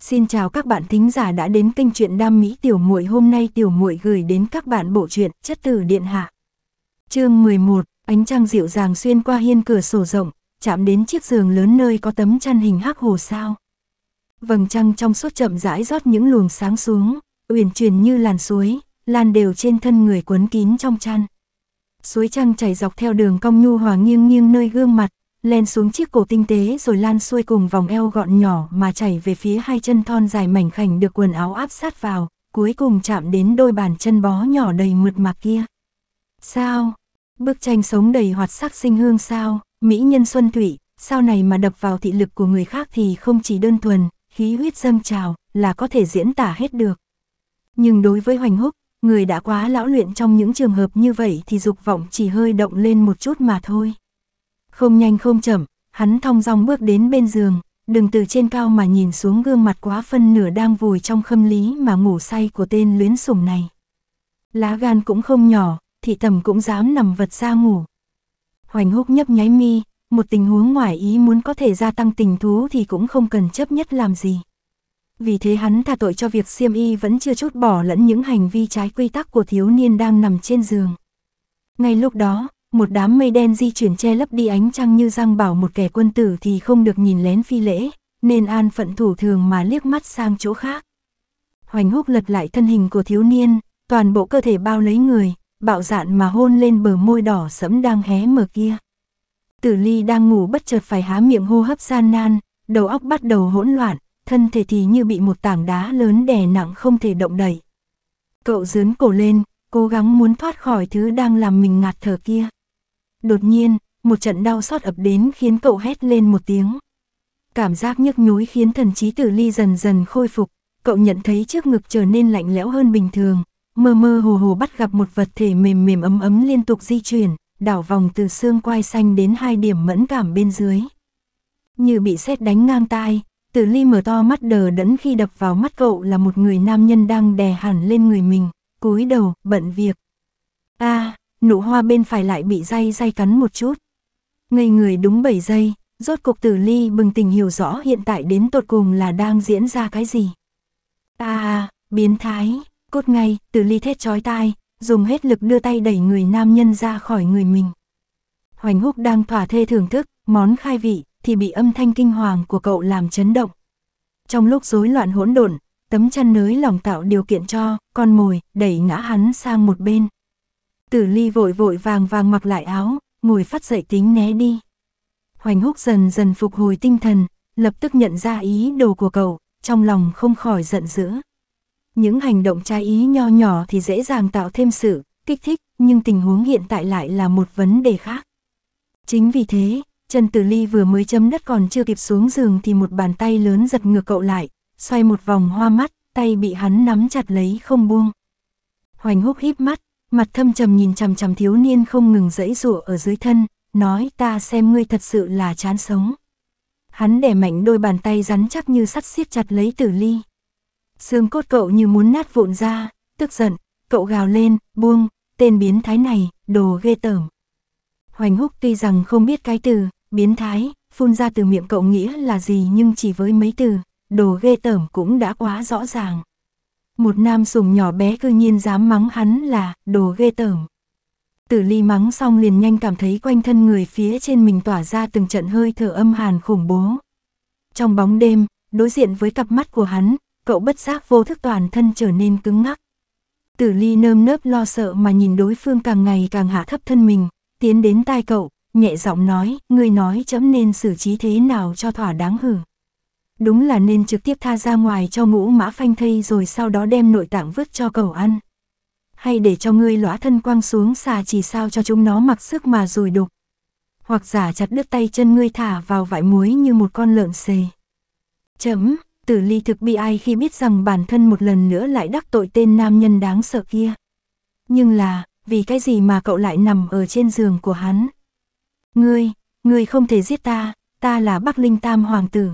Xin chào các bạn thính giả đã đến kênh truyện Đam Mỹ Tiểu Muội. Hôm nay Tiểu Muội gửi đến các bạn bộ truyện Chất tử Điện Hạ. Chương 11, ánh trăng dịu dàng xuyên qua hiên cửa sổ rộng, chạm đến chiếc giường lớn nơi có tấm chăn hình hắc hồ sao. Vầng trăng trong suốt chậm rãi rót những luồng sáng xuống, uyển chuyển như làn suối, lan đều trên thân người quấn kín trong chăn. Suối trăng chảy dọc theo đường cong nhu hòa nghiêng nghiêng nơi gương mặt, len xuống chiếc cổ tinh tế rồi lan xuôi cùng vòng eo gọn nhỏ mà chảy về phía hai chân thon dài mảnh khảnh được quần áo áp sát vào, cuối cùng chạm đến đôi bàn chân bó nhỏ đầy mượt mà kia. Sao? Bức tranh sống đầy hoạt sắc sinh hương sao, mỹ nhân xuân thủy, sau này mà đập vào thị lực của người khác thì không chỉ đơn thuần, khí huyết dâng trào, là có thể diễn tả hết được. Nhưng đối với Hoành Húc, người đã quá lão luyện trong những trường hợp như vậy thì dục vọng chỉ hơi động lên một chút mà thôi. Không nhanh không chậm, hắn thong dong bước đến bên giường, đừng từ trên cao mà nhìn xuống gương mặt quá phân nửa đang vùi trong khâm lý mà ngủ say của tên luyến sủng này. Lá gan cũng không nhỏ, thị tầm cũng dám nằm vật ra ngủ. Hoành húc nhấp nháy mi, một tình huống ngoài ý muốn có thể gia tăng tình thú thì cũng không cần chấp nhất làm gì. Vì thế hắn tha tội cho việc siêm y vẫn chưa chút bỏ lẫn những hành vi trái quy tắc của thiếu niên đang nằm trên giường. Ngay lúc đó, một đám mây đen di chuyển che lấp đi ánh trăng như răng bảo một kẻ quân tử thì không được nhìn lén phi lễ, nên an phận thủ thường mà liếc mắt sang chỗ khác. Hoành húc lật lại thân hình của thiếu niên, toàn bộ cơ thể bao lấy người, bạo dạn mà hôn lên bờ môi đỏ sẫm đang hé mở kia. Tử ly đang ngủ bất chợt phải há miệng hô hấp gian nan, đầu óc bắt đầu hỗn loạn, thân thể thì như bị một tảng đá lớn đè nặng không thể động đậy Cậu dướn cổ lên, cố gắng muốn thoát khỏi thứ đang làm mình ngạt thở kia. Đột nhiên, một trận đau xót ập đến khiến cậu hét lên một tiếng. Cảm giác nhức nhối khiến thần trí tử ly dần dần khôi phục, cậu nhận thấy trước ngực trở nên lạnh lẽo hơn bình thường, mơ mơ hồ hồ bắt gặp một vật thể mềm mềm ấm ấm liên tục di chuyển, đảo vòng từ xương quai xanh đến hai điểm mẫn cảm bên dưới. Như bị sét đánh ngang tai, tử ly mở to mắt đờ đẫn khi đập vào mắt cậu là một người nam nhân đang đè hẳn lên người mình, cúi đầu, bận việc. a à, nụ hoa bên phải lại bị dây dây cắn một chút. Ngây người đúng 7 giây, rốt cục tử ly bừng tình hiểu rõ hiện tại đến tột cùng là đang diễn ra cái gì. Ta à, biến thái, cốt ngay, tử ly thét chói tai, dùng hết lực đưa tay đẩy người nam nhân ra khỏi người mình. Hoành húc đang thỏa thê thưởng thức, món khai vị, thì bị âm thanh kinh hoàng của cậu làm chấn động. Trong lúc rối loạn hỗn độn, tấm chăn nới lòng tạo điều kiện cho, con mồi, đẩy ngã hắn sang một bên. Tử ly vội vội vàng vàng mặc lại áo, ngồi phát dậy tính né đi. Hoành húc dần dần phục hồi tinh thần, lập tức nhận ra ý đồ của cậu, trong lòng không khỏi giận dữ. Những hành động trái ý nho nhỏ thì dễ dàng tạo thêm sự kích thích, nhưng tình huống hiện tại lại là một vấn đề khác. Chính vì thế, Trần Tử Ly vừa mới chấm đất còn chưa kịp xuống giường thì một bàn tay lớn giật ngược cậu lại, xoay một vòng hoa mắt, tay bị hắn nắm chặt lấy không buông. Hoành húc híp mắt, mặt thâm trầm nhìn chằm chằm thiếu niên không ngừng dẫy rụa ở dưới thân, nói ta xem ngươi thật sự là chán sống. Hắn đè mạnh đôi bàn tay rắn chắc như sắt siết chặt lấy tử ly. Xương cốt cậu như muốn nát vụn ra, tức giận, cậu gào lên, buông, tên biến thái này, đồ ghê tởm. Hoành húc tuy rằng không biết cái từ, biến thái, phun ra từ miệng cậu nghĩa là gì nhưng chỉ với mấy từ, đồ ghê tởm cũng đã quá rõ ràng. Một nam sùng nhỏ bé cư nhiên dám mắng hắn là đồ ghê tởm. Tử ly mắng xong liền nhanh cảm thấy quanh thân người phía trên mình tỏa ra từng trận hơi thở âm hàn khủng bố. Trong bóng đêm, đối diện với cặp mắt của hắn, cậu bất giác vô thức toàn thân trở nên cứng ngắc. Tử ly nơm nớp lo sợ mà nhìn đối phương càng ngày càng hạ thấp thân mình, tiến đến tai cậu, nhẹ giọng nói, ngươi nói chấm nên xử trí thế nào cho thỏa đáng hử đúng là nên trực tiếp tha ra ngoài cho ngũ mã phanh thây rồi sau đó đem nội tạng vứt cho cẩu ăn. Hay để cho ngươi lõa thân quang xuống xà chỉ sao cho chúng nó mặc sức mà rùi đục. Hoặc giả chặt đứt tay chân ngươi thả vào vải muối như một con lợn xề. Chấm, tử ly thực bị ai khi biết rằng bản thân một lần nữa lại đắc tội tên nam nhân đáng sợ kia. Nhưng là, vì cái gì mà cậu lại nằm ở trên giường của hắn? Ngươi, ngươi không thể giết ta, ta là Bắc Linh Tam Hoàng tử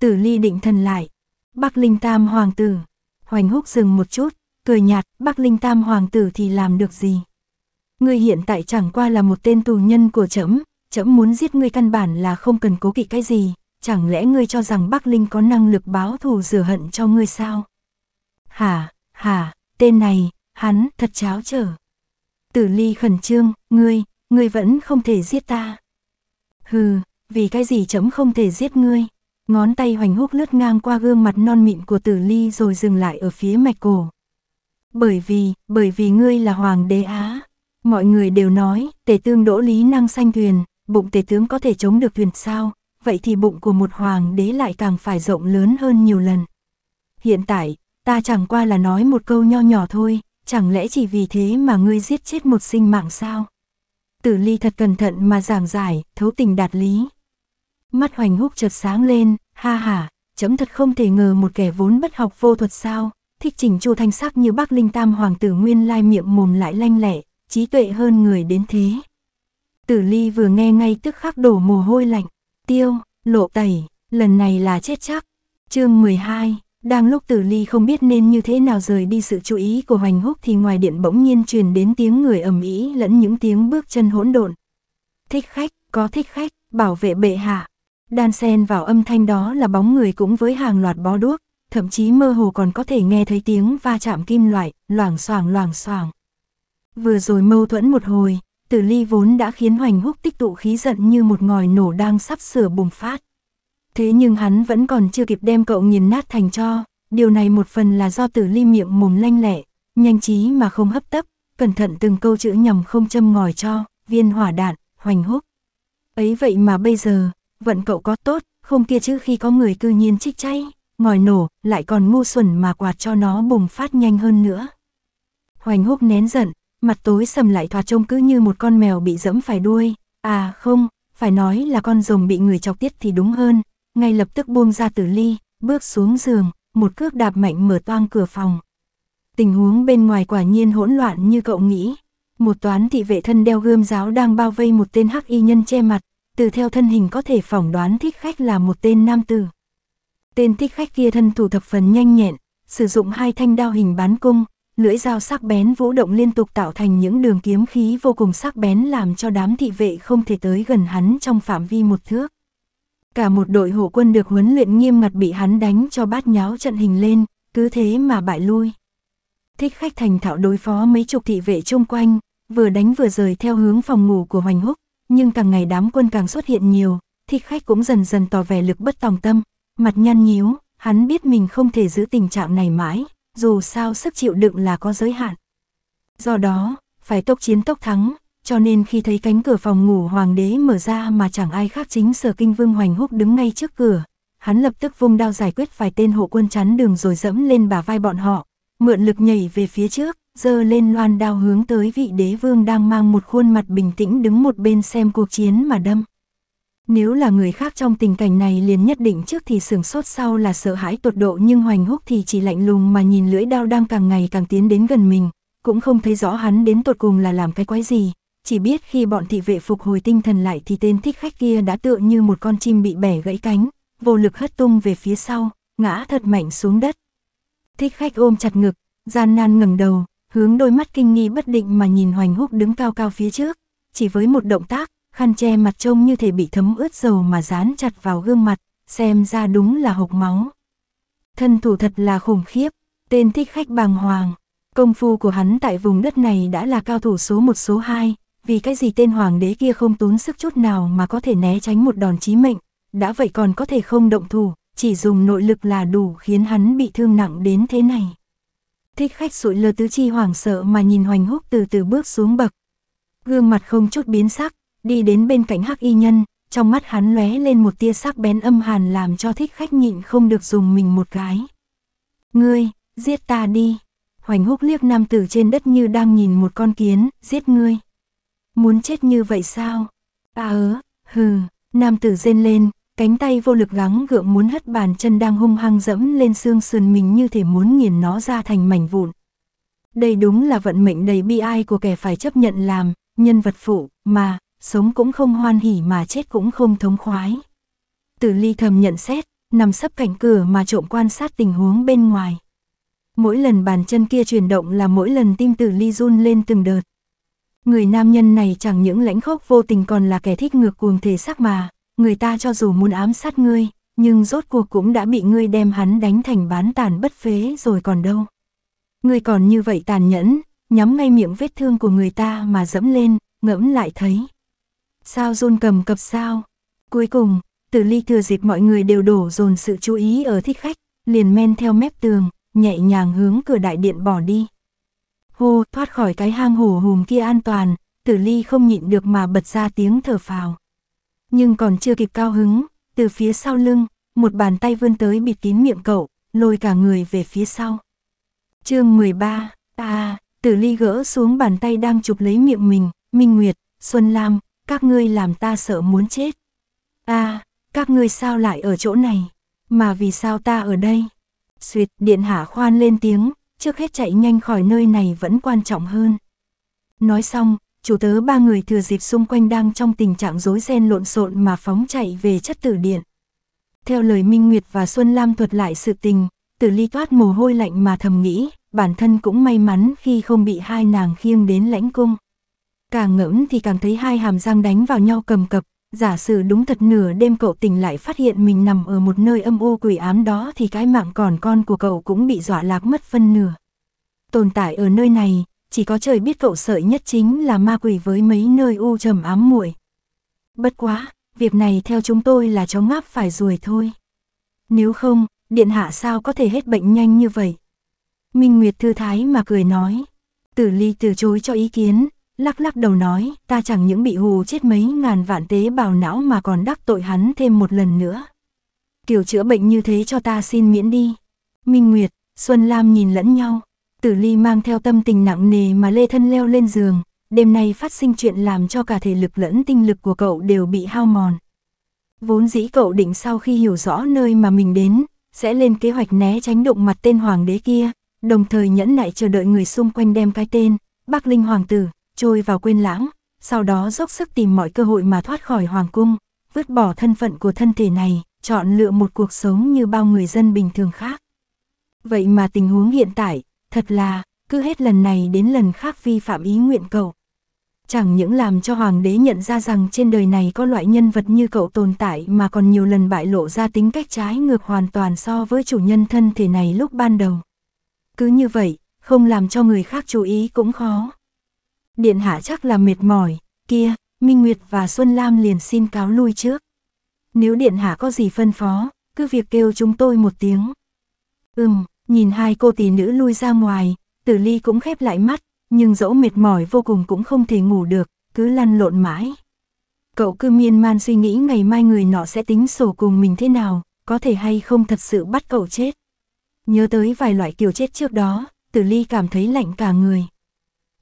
tử ly định thần lại. Bắc Linh Tam Hoàng tử. Hoành húc dừng một chút, cười nhạt, Bắc Linh Tam Hoàng tử thì làm được gì? Ngươi hiện tại chẳng qua là một tên tù nhân của trẫm, trẫm muốn giết ngươi căn bản là không cần cố kỵ cái gì, chẳng lẽ ngươi cho rằng Bắc Linh có năng lực báo thù rửa hận cho ngươi sao? Hả, hả, tên này, hắn thật cháo trở. Tử ly khẩn trương, ngươi, ngươi vẫn không thể giết ta. Hừ, vì cái gì chấm không thể giết ngươi? Ngón tay hoành húc lướt ngang qua gương mặt non mịn của tử ly rồi dừng lại ở phía mạch cổ. Bởi vì, bởi vì ngươi là hoàng đế á. Mọi người đều nói, tề tương đỗ lý năng sanh thuyền, bụng tề tướng có thể chống được thuyền sao, vậy thì bụng của một hoàng đế lại càng phải rộng lớn hơn nhiều lần. Hiện tại, ta chẳng qua là nói một câu nho nhỏ thôi, chẳng lẽ chỉ vì thế mà ngươi giết chết một sinh mạng sao? Tử ly thật cẩn thận mà giảng giải, thấu tình đạt lý. Mắt hoành húc chợt sáng lên, ha ha, chấm thật không thể ngờ một kẻ vốn bất học vô thuật sao, thích chỉnh chu thanh sắc như bác linh tam hoàng tử nguyên lai miệng mồm lại lanh lẹ, trí tuệ hơn người đến thế. Tử ly vừa nghe ngay tức khắc đổ mồ hôi lạnh, tiêu, lộ tẩy, lần này là chết chắc. chương 12, đang lúc tử ly không biết nên như thế nào rời đi sự chú ý của hoành húc thì ngoài điện bỗng nhiên truyền đến tiếng người ầm ĩ lẫn những tiếng bước chân hỗn độn. Thích khách, có thích khách, bảo vệ bệ hạ. Đan sen vào âm thanh đó là bóng người cũng với hàng loạt bó đuốc, thậm chí mơ hồ còn có thể nghe thấy tiếng va chạm kim loại, loảng xoảng loảng xoảng. Vừa rồi mâu thuẫn một hồi, Tử Ly vốn đã khiến Hoành Húc tích tụ khí giận như một ngòi nổ đang sắp sửa bùng phát. Thế nhưng hắn vẫn còn chưa kịp đem cậu nghiền nát thành cho, điều này một phần là do Tử Ly miệng mồm lanh lẹ, nhanh trí mà không hấp tấp, cẩn thận từng câu chữ nhằm không châm ngòi cho viên hỏa đạn, Hoành Húc. Ấy vậy mà bây giờ, vận cậu có tốt, không kia chứ khi có người cư nhiên trích cháy, ngòi nổ, lại còn ngu xuẩn mà quạt cho nó bùng phát nhanh hơn nữa. Hoành húc nén giận, mặt tối sầm lại thoạt trông cứ như một con mèo bị dẫm phải đuôi. À không, phải nói là con rồng bị người chọc tiết thì đúng hơn. Ngay lập tức buông ra tử ly, bước xuống giường, một cước đạp mạnh mở toang cửa phòng. Tình huống bên ngoài quả nhiên hỗn loạn như cậu nghĩ. Một toán thị vệ thân đeo gươm giáo đang bao vây một tên hắc y nhân che mặt, từ theo thân hình có thể phỏng đoán thích khách là một tên nam tử. Tên thích khách kia thân thủ thập phần nhanh nhẹn, sử dụng hai thanh đao hình bán cung, lưỡi dao sắc bén vũ động liên tục tạo thành những đường kiếm khí vô cùng sắc bén làm cho đám thị vệ không thể tới gần hắn trong phạm vi một thước. Cả một đội hộ quân được huấn luyện nghiêm ngặt bị hắn đánh cho bát nháo trận hình lên, cứ thế mà bại lui. Thích khách thành thạo đối phó mấy chục thị vệ chung quanh, vừa đánh vừa rời theo hướng phòng ngủ của Hoành Húc, nhưng càng ngày đám quân càng xuất hiện nhiều, thích khách cũng dần dần tỏ vẻ lực bất tòng tâm, mặt nhăn nhíu, hắn biết mình không thể giữ tình trạng này mãi, dù sao sức chịu đựng là có giới hạn. Do đó, phải tốc chiến tốc thắng, cho nên khi thấy cánh cửa phòng ngủ hoàng đế mở ra mà chẳng ai khác chính sở kinh vương hoành húc đứng ngay trước cửa, hắn lập tức vung đao giải quyết vài tên hộ quân chắn đường rồi dẫm lên bả vai bọn họ, mượn lực nhảy về phía trước, dơ lên loan đao hướng tới vị đế vương đang mang một khuôn mặt bình tĩnh đứng một bên xem cuộc chiến mà đâm. Nếu là người khác trong tình cảnh này liền nhất định trước thì sửng sốt sau là sợ hãi tột độ nhưng hoành húc thì chỉ lạnh lùng mà nhìn lưỡi đao đang càng ngày càng tiến đến gần mình, cũng không thấy rõ hắn đến tột cùng là làm cái quái gì, chỉ biết khi bọn thị vệ phục hồi tinh thần lại thì tên thích khách kia đã tựa như một con chim bị bẻ gãy cánh, vô lực hất tung về phía sau, ngã thật mạnh xuống đất. Thích khách ôm chặt ngực, gian nan ngẩng đầu, hướng đôi mắt kinh nghi bất định mà nhìn Hoành Húc đứng cao cao phía trước, chỉ với một động tác, khăn che mặt trông như thể bị thấm ướt dầu mà dán chặt vào gương mặt, xem ra đúng là hộc máu. Thân thủ thật là khủng khiếp, tên thích khách bàng hoàng, công phu của hắn tại vùng đất này đã là cao thủ số một số 2, vì cái gì tên hoàng đế kia không tốn sức chút nào mà có thể né tránh một đòn chí mệnh, đã vậy còn có thể không động thủ, chỉ dùng nội lực là đủ khiến hắn bị thương nặng đến thế này thích khách sụi lơ tứ chi hoảng sợ mà nhìn hoành húc từ từ bước xuống bậc. Gương mặt không chút biến sắc, đi đến bên cạnh hắc y nhân, trong mắt hắn lóe lên một tia sắc bén âm hàn làm cho thích khách nhịn không được dùng mình một cái. Ngươi, giết ta đi. Hoành húc liếc nam tử trên đất như đang nhìn một con kiến, giết ngươi. Muốn chết như vậy sao? À ớ, hừ, nam tử rên lên, cánh tay vô lực gắng gượng muốn hất bàn chân đang hung hăng dẫm lên xương sườn mình như thể muốn nghiền nó ra thành mảnh vụn. Đây đúng là vận mệnh đầy bi ai của kẻ phải chấp nhận làm, nhân vật phụ, mà, sống cũng không hoan hỉ mà chết cũng không thống khoái. Tử ly thầm nhận xét, nằm sấp cạnh cửa mà trộm quan sát tình huống bên ngoài. Mỗi lần bàn chân kia chuyển động là mỗi lần tim tử ly run lên từng đợt. Người nam nhân này chẳng những lãnh khốc vô tình còn là kẻ thích ngược cuồng thể xác mà, người ta cho dù muốn ám sát ngươi, nhưng rốt cuộc cũng đã bị ngươi đem hắn đánh thành bán tàn bất phế rồi còn đâu. Ngươi còn như vậy tàn nhẫn, nhắm ngay miệng vết thương của người ta mà dẫm lên, ngẫm lại thấy. Sao run cầm cập sao? Cuối cùng, Tử ly thừa dịp mọi người đều đổ dồn sự chú ý ở thích khách, liền men theo mép tường, nhẹ nhàng hướng cửa đại điện bỏ đi. Hô, thoát khỏi cái hang hổ hùm kia an toàn, tử ly không nhịn được mà bật ra tiếng thở phào. Nhưng còn chưa kịp cao hứng, từ phía sau lưng, một bàn tay vươn tới bịt kín miệng cậu, lôi cả người về phía sau. chương 13, ta tử ly gỡ xuống bàn tay đang chụp lấy miệng mình, Minh Nguyệt, Xuân Lam, các ngươi làm ta sợ muốn chết. À, các ngươi sao lại ở chỗ này, mà vì sao ta ở đây? Xuyệt, điện hạ khoan lên tiếng, trước hết chạy nhanh khỏi nơi này vẫn quan trọng hơn. Nói xong, chủ tớ ba người thừa dịp xung quanh đang trong tình trạng rối ren lộn xộn mà phóng chạy về chất tử điện. Theo lời Minh Nguyệt và Xuân Lam thuật lại sự tình, tử ly toát mồ hôi lạnh mà thầm nghĩ, bản thân cũng may mắn khi không bị hai nàng khiêng đến lãnh cung. Càng ngẫm thì càng thấy hai hàm răng đánh vào nhau cầm cập, giả sử đúng thật nửa đêm cậu tỉnh lại phát hiện mình nằm ở một nơi âm u quỷ ám đó thì cái mạng còn con của cậu cũng bị dọa lạc mất phân nửa. Tồn tại ở nơi này, chỉ có trời biết cậu sợi nhất chính là ma quỷ với mấy nơi u trầm ám muội. Bất quá, việc này theo chúng tôi là chó ngáp phải ruồi thôi. Nếu không, điện hạ sao có thể hết bệnh nhanh như vậy? Minh Nguyệt thư thái mà cười nói. Tử Ly từ chối cho ý kiến, lắc lắc đầu nói, ta chẳng những bị hù chết mấy ngàn vạn tế bào não mà còn đắc tội hắn thêm một lần nữa. Kiểu chữa bệnh như thế cho ta xin miễn đi. Minh Nguyệt, Xuân Lam nhìn lẫn nhau, Tử Ly mang theo tâm tình nặng nề mà lê thân leo lên giường, đêm nay phát sinh chuyện làm cho cả thể lực lẫn tinh lực của cậu đều bị hao mòn. Vốn dĩ cậu định sau khi hiểu rõ nơi mà mình đến, sẽ lên kế hoạch né tránh đụng mặt tên hoàng đế kia, đồng thời nhẫn nại chờ đợi người xung quanh đem cái tên, Bắc Linh hoàng tử, trôi vào quên lãng, sau đó dốc sức tìm mọi cơ hội mà thoát khỏi hoàng cung, vứt bỏ thân phận của thân thể này, chọn lựa một cuộc sống như bao người dân bình thường khác. Vậy mà tình huống hiện tại, Thật là, cứ hết lần này đến lần khác vi phạm ý nguyện cậu. Chẳng những làm cho hoàng đế nhận ra rằng trên đời này có loại nhân vật như cậu tồn tại mà còn nhiều lần bại lộ ra tính cách trái ngược hoàn toàn so với chủ nhân thân thể này lúc ban đầu. Cứ như vậy, không làm cho người khác chú ý cũng khó. Điện hạ chắc là mệt mỏi, kia, Minh Nguyệt và Xuân Lam liền xin cáo lui trước. Nếu điện hạ có gì phân phó, cứ việc kêu chúng tôi một tiếng. Ừm, Nhìn hai cô tỷ nữ lui ra ngoài, tử ly cũng khép lại mắt, nhưng dẫu mệt mỏi vô cùng cũng không thể ngủ được, cứ lăn lộn mãi. Cậu cứ miên man suy nghĩ ngày mai người nọ sẽ tính sổ cùng mình thế nào, có thể hay không thật sự bắt cậu chết. Nhớ tới vài loại kiểu chết trước đó, tử ly cảm thấy lạnh cả người.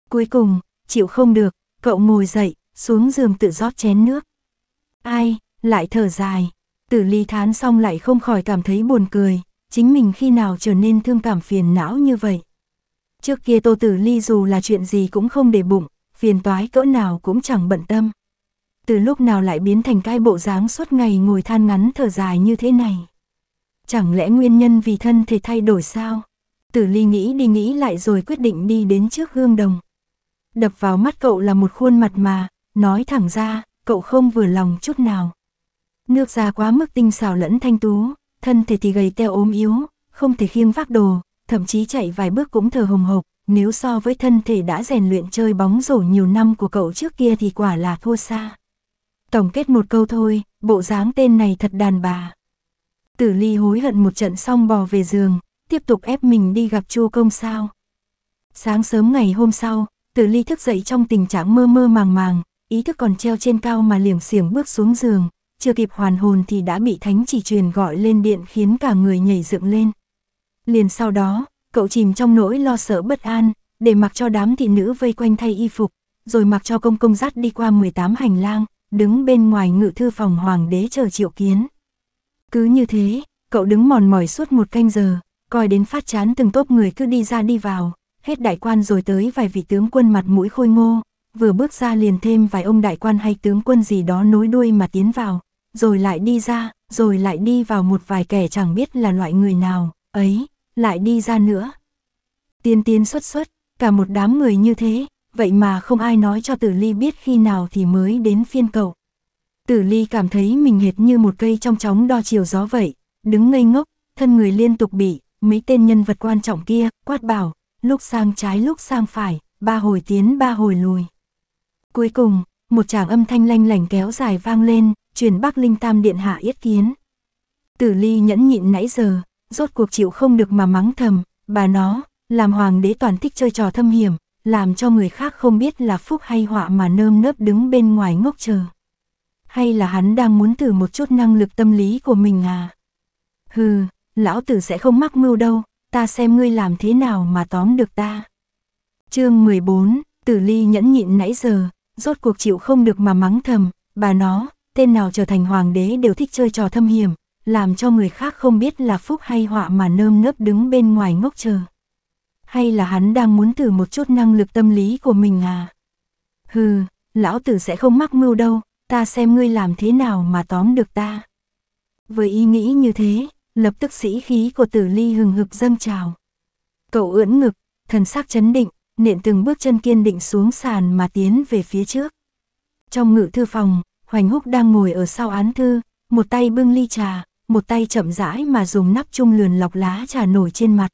Cuối cùng, chịu không được, cậu ngồi dậy, xuống giường tự rót chén nước. Ai, lại thở dài, tử ly thán xong lại không khỏi cảm thấy buồn cười, chính mình khi nào trở nên thương cảm phiền não như vậy. Trước kia Tô Tử Ly dù là chuyện gì cũng không để bụng, phiền toái cỡ nào cũng chẳng bận tâm. Từ lúc nào lại biến thành cái bộ dáng suốt ngày ngồi than ngắn thở dài như thế này. Chẳng lẽ nguyên nhân vì thân thể thay đổi sao? Tử Ly nghĩ đi nghĩ lại rồi quyết định đi đến trước gương đồng. Đập vào mắt cậu là một khuôn mặt mà, nói thẳng ra, cậu không vừa lòng chút nào. Nước da quá mức tinh xảo lẫn thanh tú, thân thể thì gầy teo ốm yếu, không thể khiêng vác đồ, thậm chí chạy vài bước cũng thở hồng hộc, nếu so với thân thể đã rèn luyện chơi bóng rổ nhiều năm của cậu trước kia thì quả là thua xa. Tổng kết một câu thôi, bộ dáng tên này thật đàn bà. Tử Ly hối hận một trận xong bò về giường, tiếp tục ép mình đi gặp Chu Công sao. Sáng sớm ngày hôm sau, Tử Ly thức dậy trong tình trạng mơ mơ màng màng, ý thức còn treo trên cao mà liềng xiềng bước xuống giường, chưa kịp hoàn hồn thì đã bị thánh chỉ truyền gọi lên điện khiến cả người nhảy dựng lên. Liền sau đó, cậu chìm trong nỗi lo sợ bất an, để mặc cho đám thị nữ vây quanh thay y phục, rồi mặc cho công công dắt đi qua 18 hành lang, đứng bên ngoài ngự thư phòng hoàng đế chờ triệu kiến. Cứ như thế, cậu đứng mòn mỏi suốt một canh giờ, coi đến phát chán từng tốp người cứ đi ra đi vào, hết đại quan rồi tới vài vị tướng quân mặt mũi khôi ngô, vừa bước ra liền thêm vài ông đại quan hay tướng quân gì đó nối đuôi mà tiến vào, rồi lại đi ra, rồi lại đi vào một vài kẻ chẳng biết là loại người nào, ấy, lại đi ra nữa. Tiên tiến xuất xuất, cả một đám người như thế, vậy mà không ai nói cho tử ly biết khi nào thì mới đến phiên cậu. Tử ly cảm thấy mình hệt như một cây trong chóng đo chiều gió vậy, đứng ngây ngốc, thân người liên tục bị, mấy tên nhân vật quan trọng kia, quát bảo, lúc sang trái lúc sang phải, ba hồi tiến ba hồi lùi. Cuối cùng, một tràng âm thanh lanh lảnh kéo dài vang lên, truyền Bắc Linh Tam Điện hạ yết kiến. Tử Ly nhẫn nhịn nãy giờ, rốt cuộc chịu không được mà mắng thầm, bà nó, làm hoàng đế toàn thích chơi trò thâm hiểm, làm cho người khác không biết là phúc hay họa mà nơm nớp đứng bên ngoài ngốc chờ. Hay là hắn đang muốn thử một chút năng lực tâm lý của mình à? Hừ, lão tử sẽ không mắc mưu đâu, ta xem ngươi làm thế nào mà tóm được ta. chương 14, tử ly nhẫn nhịn nãy giờ, rốt cuộc chịu không được mà mắng thầm, bà nó, tên nào trở thành hoàng đế đều thích chơi trò thâm hiểm, làm cho người khác không biết là phúc hay họa mà nơm nớp đứng bên ngoài ngốc chờ. Hay là hắn đang muốn thử một chút năng lực tâm lý của mình à? Hừ, lão tử sẽ không mắc mưu đâu, ta xem ngươi làm thế nào mà tóm được ta. Với ý nghĩ như thế, lập tức sĩ khí của tử ly hừng hực dâng trào. Cậu ưỡn ngực, thần sắc chấn định, nện từng bước chân kiên định xuống sàn mà tiến về phía trước. Trong ngự thư phòng, Hoành Húc đang ngồi ở sau án thư, một tay bưng ly trà, một tay chậm rãi mà dùng nắp chung lườn lọc lá trà nổi trên mặt.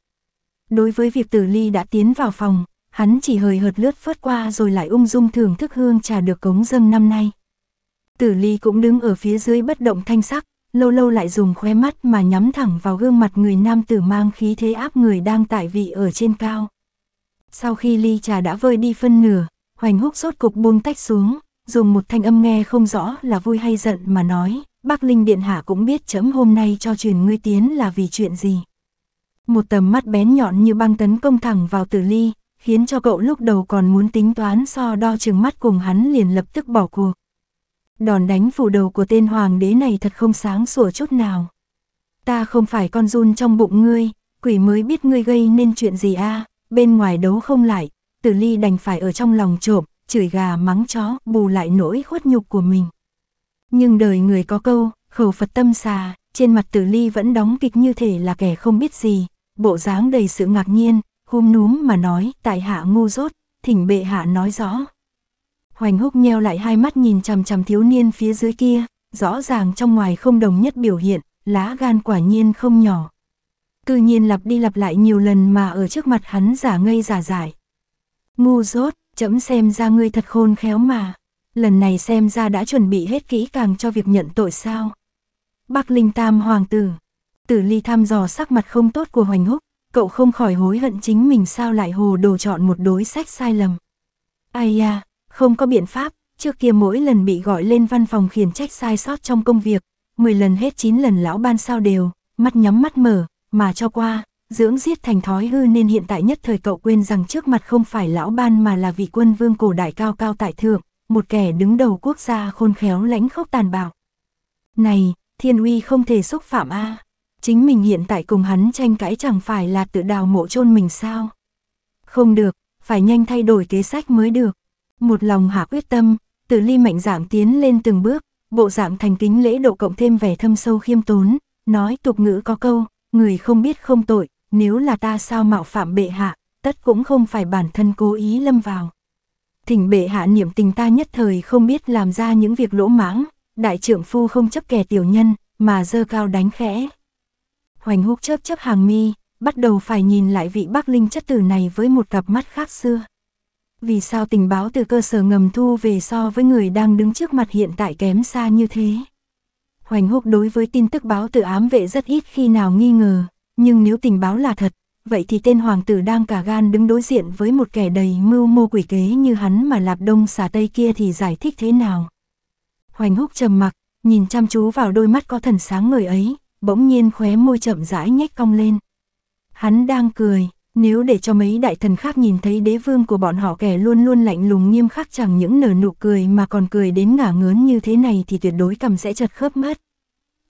Đối với việc Tử Ly đã tiến vào phòng, hắn chỉ hời hợt lướt phớt qua rồi lại ung dung thưởng thức hương trà được cống dâng năm nay. Tử Ly cũng đứng ở phía dưới bất động thanh sắc, lâu lâu lại dùng khóe mắt mà nhắm thẳng vào gương mặt người nam tử mang khí thế áp người đang tại vị ở trên cao. Sau khi ly trà đã vơi đi phân nửa, Hoành Húc rốt cục buông tách xuống, dùng một thanh âm nghe không rõ là vui hay giận mà nói, Bắc Linh Điện Hạ cũng biết chấm hôm nay cho truyền ngươi tiến là vì chuyện gì. Một tầm mắt bén nhọn như băng tấn công thẳng vào tử ly, khiến cho cậu lúc đầu còn muốn tính toán so đo chừng mắt cùng hắn liền lập tức bỏ cuộc. Đòn đánh phủ đầu của tên hoàng đế này thật không sáng sủa chút nào. Ta không phải con run trong bụng ngươi, quỷ mới biết ngươi gây nên chuyện gì a à, bên ngoài đấu không lại, tử ly đành phải ở trong lòng trộm, chửi gà mắng chó, bù lại nỗi khuất nhục của mình. Nhưng đời người có câu, khẩu Phật tâm xà, trên mặt tử ly vẫn đóng kịch như thể là kẻ không biết gì, bộ dáng đầy sự ngạc nhiên, hum núm mà nói, tại hạ ngu dốt, thỉnh bệ hạ nói rõ. Hoành húc nheo lại hai mắt nhìn chằm chằm thiếu niên phía dưới kia, rõ ràng trong ngoài không đồng nhất biểu hiện, lá gan quả nhiên không nhỏ. Cư nhiên lặp đi lặp lại nhiều lần mà ở trước mặt hắn giả ngây giả dại Ngu dốt, Chấm xem ra ngươi thật khôn khéo mà. Lần này xem ra đã chuẩn bị hết kỹ càng cho việc nhận tội sao. Bắc Linh Tam Hoàng tử. Tử Ly thăm dò sắc mặt không tốt của Hoành Húc, cậu không khỏi hối hận chính mình sao lại hồ đồ chọn một đối sách sai lầm. Ai da, không có biện pháp, trước kia mỗi lần bị gọi lên văn phòng khiển trách sai sót trong công việc, 10 lần hết 9 lần lão ban sao đều, mắt nhắm mắt mở, mà cho qua, dưỡng giết thành thói hư nên hiện tại nhất thời cậu quên rằng trước mặt không phải lão ban mà là vị quân vương cổ đại cao cao tại thượng, một kẻ đứng đầu quốc gia khôn khéo lãnh khốc tàn bạo. Này, thiên uy không thể xúc phạm a chính mình hiện tại cùng hắn tranh cãi chẳng phải là tự đào mộ chôn mình sao. Không được, phải nhanh thay đổi kế sách mới được. Một lòng hạ quyết tâm, tử ly mạnh dạng tiến lên từng bước, bộ dạng thành kính lễ độ cộng thêm vẻ thâm sâu khiêm tốn, nói tục ngữ có câu, người không biết không tội, nếu là ta sao mạo phạm bệ hạ, tất cũng không phải bản thân cố ý lâm vào. Thỉnh bệ hạ niệm tình ta nhất thời không biết làm ra những việc lỗ mãng, đại trưởng phu không chấp kẻ tiểu nhân, mà dơ cao đánh khẽ. Hoành húc chớp chớp hàng mi, bắt đầu phải nhìn lại vị bắc linh chất tử này với một cặp mắt khác xưa. Vì sao tình báo từ cơ sở ngầm thu về so với người đang đứng trước mặt hiện tại kém xa như thế? Hoành húc đối với tin tức báo từ ám vệ rất ít khi nào nghi ngờ, nhưng nếu tình báo là thật, vậy thì tên hoàng tử đang cả gan đứng đối diện với một kẻ đầy mưu mô quỷ kế như hắn mà lạp đông xà tây kia thì giải thích thế nào? Hoành húc trầm mặc, nhìn chăm chú vào đôi mắt có thần sáng người ấy, bỗng nhiên khóe môi chậm rãi nhếch cong lên. Hắn đang cười, nếu để cho mấy đại thần khác nhìn thấy đế vương của bọn họ kẻ luôn luôn lạnh lùng nghiêm khắc chẳng những nở nụ cười mà còn cười đến ngả ngớn như thế này thì tuyệt đối cầm sẽ chật khớp mất.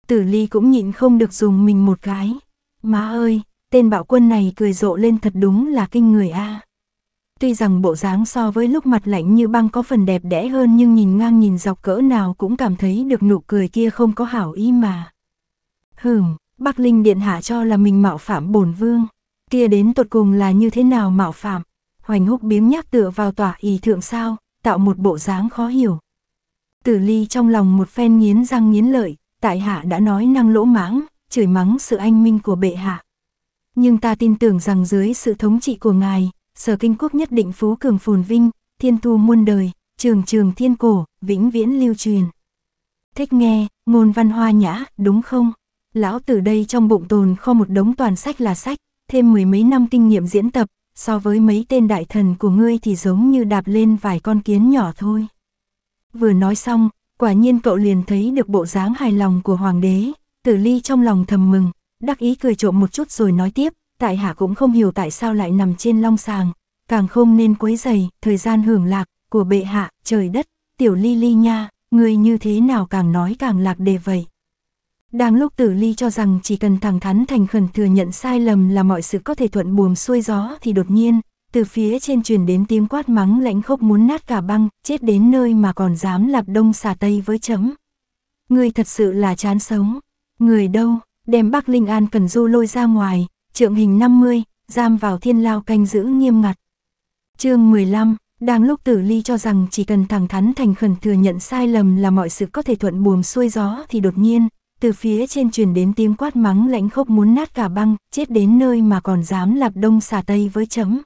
Tử ly cũng nhịn không được dùng mình một cái. Má ơi, tên bạo quân này cười rộ lên thật đúng là kinh người a. Tuy rằng bộ dáng so với lúc mặt lạnh như băng có phần đẹp đẽ hơn nhưng nhìn ngang nhìn dọc cỡ nào cũng cảm thấy được nụ cười kia không có hảo ý mà. Hừm, Bắc Linh Điện Hạ cho là mình mạo phạm bổn vương. Kia đến tột cùng là như thế nào mạo phạm? Hoành húc biếng nhác tựa vào tòa ý thượng sao, tạo một bộ dáng khó hiểu. Tử ly trong lòng một phen nghiến răng nghiến lợi, tại hạ đã nói năng lỗ mãng, chửi mắng sự anh minh của bệ hạ. Nhưng ta tin tưởng rằng dưới sự thống trị của ngài, sở kinh quốc nhất định phú cường phồn vinh, thiên tu muôn đời, trường trường thiên cổ, vĩnh viễn lưu truyền. Thích nghe, ngôn văn hoa nhã, đúng không? Lão từ đây trong bụng tồn kho một đống toàn sách là sách, thêm mười mấy năm kinh nghiệm diễn tập, so với mấy tên đại thần của ngươi thì giống như đạp lên vài con kiến nhỏ thôi. Vừa nói xong, quả nhiên cậu liền thấy được bộ dáng hài lòng của hoàng đế, Tử Ly trong lòng thầm mừng, đắc ý cười trộm một chút rồi nói tiếp, tại hạ cũng không hiểu tại sao lại nằm trên long sàng, càng không nên quấy dày, thời gian hưởng lạc, của bệ hạ, trời đất, tiểu ly ly nha, người như thế nào càng nói càng lạc đề vậy. Đang lúc tử ly cho rằng chỉ cần thẳng thắn thành khẩn thừa nhận sai lầm là mọi sự có thể thuận buồm xuôi gió thì đột nhiên, từ phía trên truyền đến tiếng quát mắng lãnh khốc muốn nát cả băng, chết đến nơi mà còn dám lạp đông xà tây với chấm. người thật sự là chán sống. Người đâu, đem Bắc Linh An Cần Du lôi ra ngoài, trượng hình 50, giam vào thiên lao canh giữ nghiêm ngặt. chương 15, đang lúc tử ly cho rằng chỉ cần thẳng thắn thành khẩn thừa nhận sai lầm là mọi sự có thể thuận buồm xuôi gió thì đột nhiên, từ phía trên truyền đến tiếng quát mắng lãnh khốc muốn nát cả băng, chết đến nơi mà còn dám lạp đông xả tây với chấm.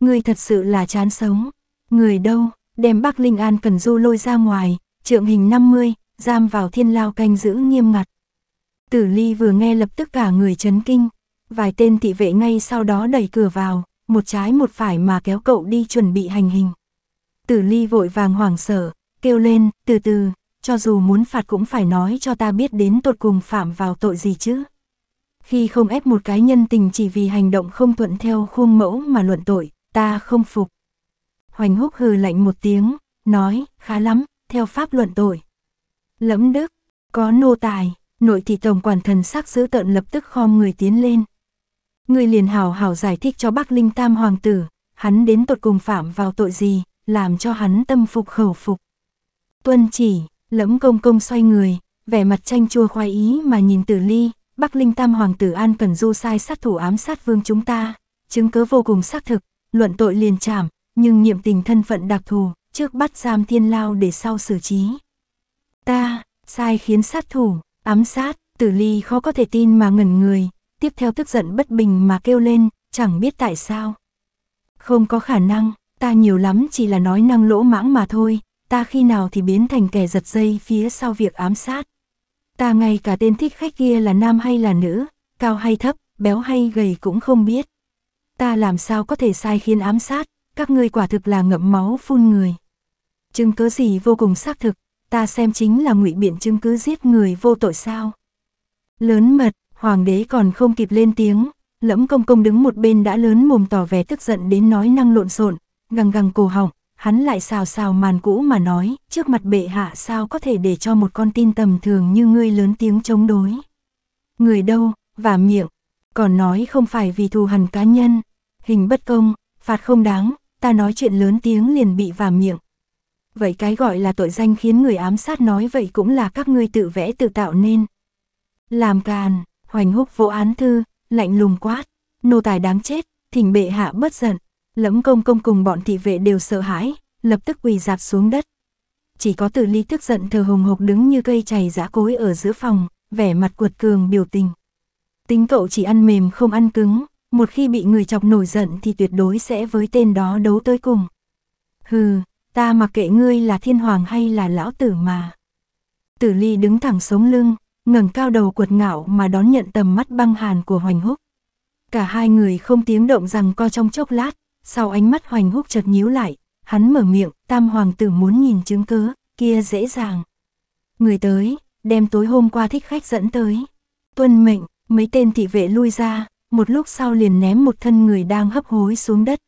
Người thật sự là chán sống, người đâu, đem Bắc Linh An Cần Du lôi ra ngoài, trượng hình 50, giam vào thiên lao canh giữ nghiêm ngặt. Tử Ly vừa nghe lập tức cả người chấn kinh, vài tên thị vệ ngay sau đó đẩy cửa vào, một trái một phải mà kéo cậu đi chuẩn bị hành hình. Tử Ly vội vàng hoảng sợ, kêu lên, từ từ, cho dù muốn phạt cũng phải nói cho ta biết đến tột cùng phạm vào tội gì chứ. Khi không ép một cái nhân tình chỉ vì hành động không thuận theo khuôn mẫu mà luận tội, ta không phục. Hoành húc hừ lạnh một tiếng, nói, khá lắm, theo pháp luận tội. Lẫm đức, có nô tài, nội thị tổng quản thần sắc giữ tợn lập tức khom người tiến lên. Người liền hào hào giải thích cho Bắc Linh Tam Hoàng tử, hắn đến tột cùng phạm vào tội gì, làm cho hắn tâm phục khẩu phục. Tuân chỉ, lẫm công công xoay người, vẻ mặt tranh chua khoái ý mà nhìn tử ly, Bắc Linh Tam Hoàng tử An Cần Du sai sát thủ ám sát vương chúng ta, chứng cứ vô cùng xác thực, luận tội liền trảm, nhưng nhiệm tình thân phận đặc thù, trước bắt giam thiên lao để sau xử trí. Ta, sai khiến sát thủ, Ám sát, tử ly khó có thể tin mà ngẩn người, tiếp theo tức giận bất bình mà kêu lên, chẳng biết tại sao. Không có khả năng, ta nhiều lắm chỉ là nói năng lỗ mãng mà thôi, ta khi nào thì biến thành kẻ giật dây phía sau việc ám sát. Ta ngay cả tên thích khách kia là nam hay là nữ, cao hay thấp, béo hay gầy cũng không biết. Ta làm sao có thể sai khiến ám sát, các ngươi quả thực là ngậm máu phun người. Chứng cứ gì vô cùng xác thực, ta xem chính là ngụy biện chứng cứ giết người vô tội sao. Lớn mật, hoàng đế còn không kịp lên tiếng, lẫm công công đứng một bên đã lớn mồm tỏ vẻ tức giận đến nói năng lộn xộn, gằng gằng cổ họng, hắn lại xào xào màn cũ mà nói, trước mặt bệ hạ sao có thể để cho một con tin tầm thường như ngươi lớn tiếng chống đối. Người đâu, và miệng, còn nói không phải vì thù hằn cá nhân, hình bất công, phạt không đáng, ta nói chuyện lớn tiếng liền bị và miệng, vậy cái gọi là tội danh khiến người ám sát nói vậy cũng là các ngươi tự vẽ tự tạo nên. Làm càn, hoành húc vô án thư, lạnh lùng quát, nô tài đáng chết, thỉnh bệ hạ bất giận, lẫm công công cùng bọn thị vệ đều sợ hãi, lập tức quỳ dạp xuống đất. Chỉ có tử ly tức giận thờ hồng hộc đứng như cây chày giã cối ở giữa phòng, vẻ mặt cuột cường biểu tình. Tính cậu chỉ ăn mềm không ăn cứng, một khi bị người chọc nổi giận thì tuyệt đối sẽ với tên đó đấu tới cùng. Hừ, Ta mặc kệ ngươi là thiên hoàng hay là lão tử mà. Tử ly đứng thẳng sống lưng, ngẩng cao đầu cuột ngạo mà đón nhận tầm mắt băng hàn của hoành húc. Cả hai người không tiếng động rằng co trong chốc lát, sau ánh mắt hoành húc chợt nhíu lại, hắn mở miệng, tam hoàng tử muốn nhìn chứng cứ, kia dễ dàng. Người tới, đem tối hôm qua thích khách dẫn tới. Tuân mệnh, mấy tên thị vệ lui ra, một lúc sau liền ném một thân người đang hấp hối xuống đất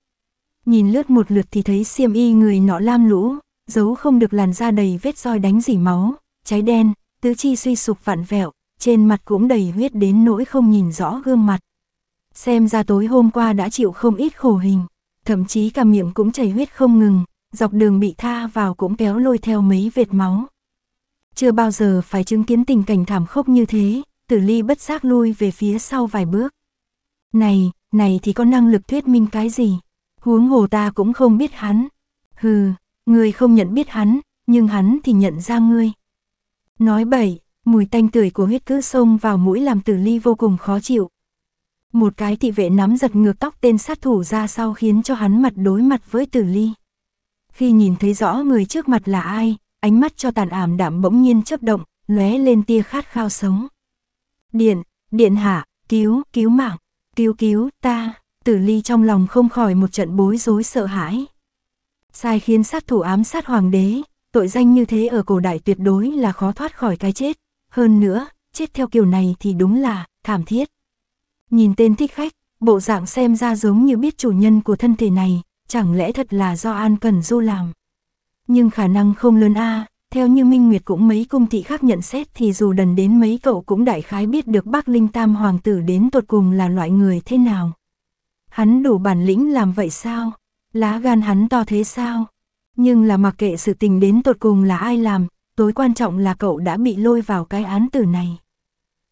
nhìn lướt một lượt thì thấy xiêm y người nọ lam lũ, giấu không được làn da đầy vết roi đánh dỉ máu, cháy đen, tứ chi suy sụp vặn vẹo, trên mặt cũng đầy huyết đến nỗi không nhìn rõ gương mặt. Xem ra tối hôm qua đã chịu không ít khổ hình, thậm chí cả miệng cũng chảy huyết không ngừng, dọc đường bị tha vào cũng kéo lôi theo mấy vệt máu. Chưa bao giờ phải chứng kiến tình cảnh thảm khốc như thế, tử ly bất giác lui về phía sau vài bước. Này, này thì có năng lực thuyết minh cái gì? huống hồ ta cũng không biết hắn. Hừ, ngươi không nhận biết hắn, nhưng hắn thì nhận ra ngươi. Nói bậy, mùi tanh tưởi của huyết cứ xông vào mũi làm tử ly vô cùng khó chịu. Một cái thị vệ nắm giật ngược tóc tên sát thủ ra sau khiến cho hắn mặt đối mặt với tử ly. Khi nhìn thấy rõ người trước mặt là ai, ánh mắt cho tàn ảm đạm bỗng nhiên chớp động, lóe lên tia khát khao sống. Điện, điện hạ, cứu, cứu mạng, cứu cứu ta tử ly trong lòng không khỏi một trận bối rối sợ hãi. Sai khiến sát thủ ám sát hoàng đế, tội danh như thế ở cổ đại tuyệt đối là khó thoát khỏi cái chết. Hơn nữa, chết theo kiểu này thì đúng là thảm thiết. Nhìn tên thích khách, bộ dạng xem ra giống như biết chủ nhân của thân thể này, chẳng lẽ thật là do An Cần Du làm. Nhưng khả năng không lớn a theo như Minh Nguyệt cũng mấy công thị khác nhận xét thì dù đần đến mấy cậu cũng đại khái biết được bác Linh Tam Hoàng tử đến tột cùng là loại người thế nào. Hắn đủ bản lĩnh làm vậy sao? Lá gan hắn to thế sao? Nhưng là mặc kệ sự tình đến tột cùng là ai làm, tối quan trọng là cậu đã bị lôi vào cái án tử này.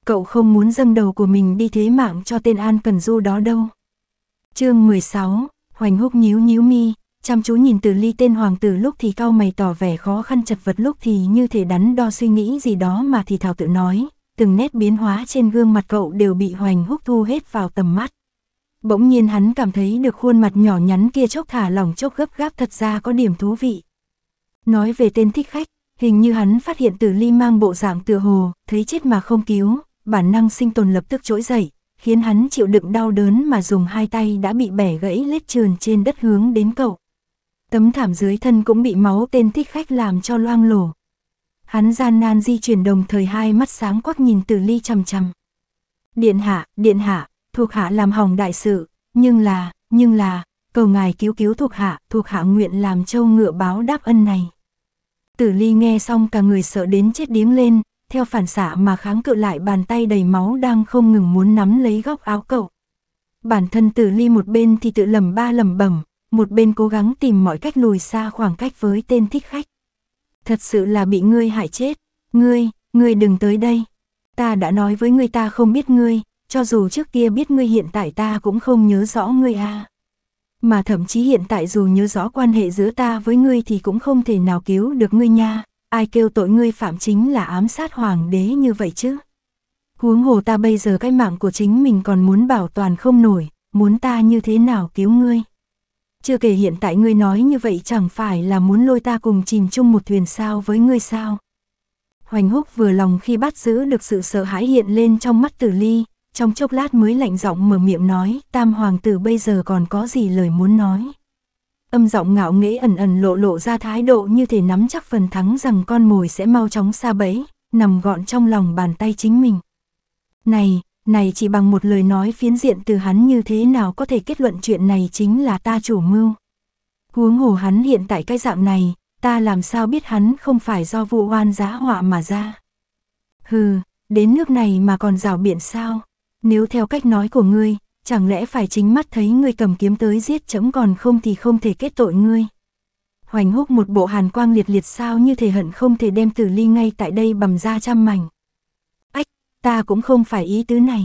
Cậu không muốn dâng đầu của mình đi thế mạng cho tên An Cần Du đó đâu. chương 16, Hoành Húc nhíu nhíu mi, chăm chú nhìn từ ly tên hoàng tử lúc thì cao mày tỏ vẻ khó khăn chật vật lúc thì như thể đắn đo suy nghĩ gì đó mà thì thảo tự nói, từng nét biến hóa trên gương mặt cậu đều bị hoành húc thu hết vào tầm mắt bỗng nhiên hắn cảm thấy được khuôn mặt nhỏ nhắn kia chốc thả lỏng chốc gấp gáp thật ra có điểm thú vị. Nói về tên thích khách, hình như hắn phát hiện tử ly mang bộ dạng tựa hồ, thấy chết mà không cứu, bản năng sinh tồn lập tức trỗi dậy, khiến hắn chịu đựng đau đớn mà dùng hai tay đã bị bẻ gãy lết trườn trên đất hướng đến cậu. Tấm thảm dưới thân cũng bị máu tên thích khách làm cho loang lổ. Hắn gian nan di chuyển đồng thời hai mắt sáng quắc nhìn tử ly chằm chằm. Điện hạ, điện hạ, thuộc hạ làm hỏng đại sự, nhưng là, nhưng là, cầu ngài cứu cứu thuộc hạ, thuộc hạ nguyện làm châu ngựa báo đáp ân này. Tử ly nghe xong cả người sợ đến chết điếng lên, theo phản xạ mà kháng cự lại bàn tay đầy máu đang không ngừng muốn nắm lấy góc áo cậu. Bản thân tử ly một bên thì tự lầm ba lầm bẩm, một bên cố gắng tìm mọi cách lùi xa khoảng cách với tên thích khách. Thật sự là bị ngươi hại chết, ngươi, ngươi đừng tới đây. Ta đã nói với ngươi ta không biết ngươi, cho dù trước kia biết ngươi hiện tại ta cũng không nhớ rõ ngươi a. Mà thậm chí hiện tại dù nhớ rõ quan hệ giữa ta với ngươi thì cũng không thể nào cứu được ngươi nha, ai kêu tội ngươi phạm chính là ám sát hoàng đế như vậy chứ. Huống hồ ta bây giờ cái mạng của chính mình còn muốn bảo toàn không nổi, muốn ta như thế nào cứu ngươi. Chưa kể hiện tại ngươi nói như vậy chẳng phải là muốn lôi ta cùng chìm chung một thuyền sao với ngươi sao. Hoành húc vừa lòng khi bắt giữ được sự sợ hãi hiện lên trong mắt tử ly, trong chốc lát mới lạnh giọng mở miệng nói, tam hoàng tử bây giờ còn có gì lời muốn nói. Âm giọng ngạo nghễ ẩn ẩn lộ lộ ra thái độ như thể nắm chắc phần thắng rằng con mồi sẽ mau chóng xa bẫy, nằm gọn trong lòng bàn tay chính mình. Này, này chỉ bằng một lời nói phiến diện từ hắn như thế nào có thể kết luận chuyện này chính là ta chủ mưu. Huống hồ hắn hiện tại cái dạng này, ta làm sao biết hắn không phải do vụ oan giá họa mà ra. Hừ, đến nước này mà còn rào biển sao? Nếu theo cách nói của ngươi, chẳng lẽ phải chính mắt thấy ngươi cầm kiếm tới giết chấm còn không thì không thể kết tội ngươi. Hoành húc một bộ hàn quang liệt liệt sao như thể hận không thể đem tử ly ngay tại đây bầm ra trăm mảnh. Ách, ta cũng không phải ý tứ này.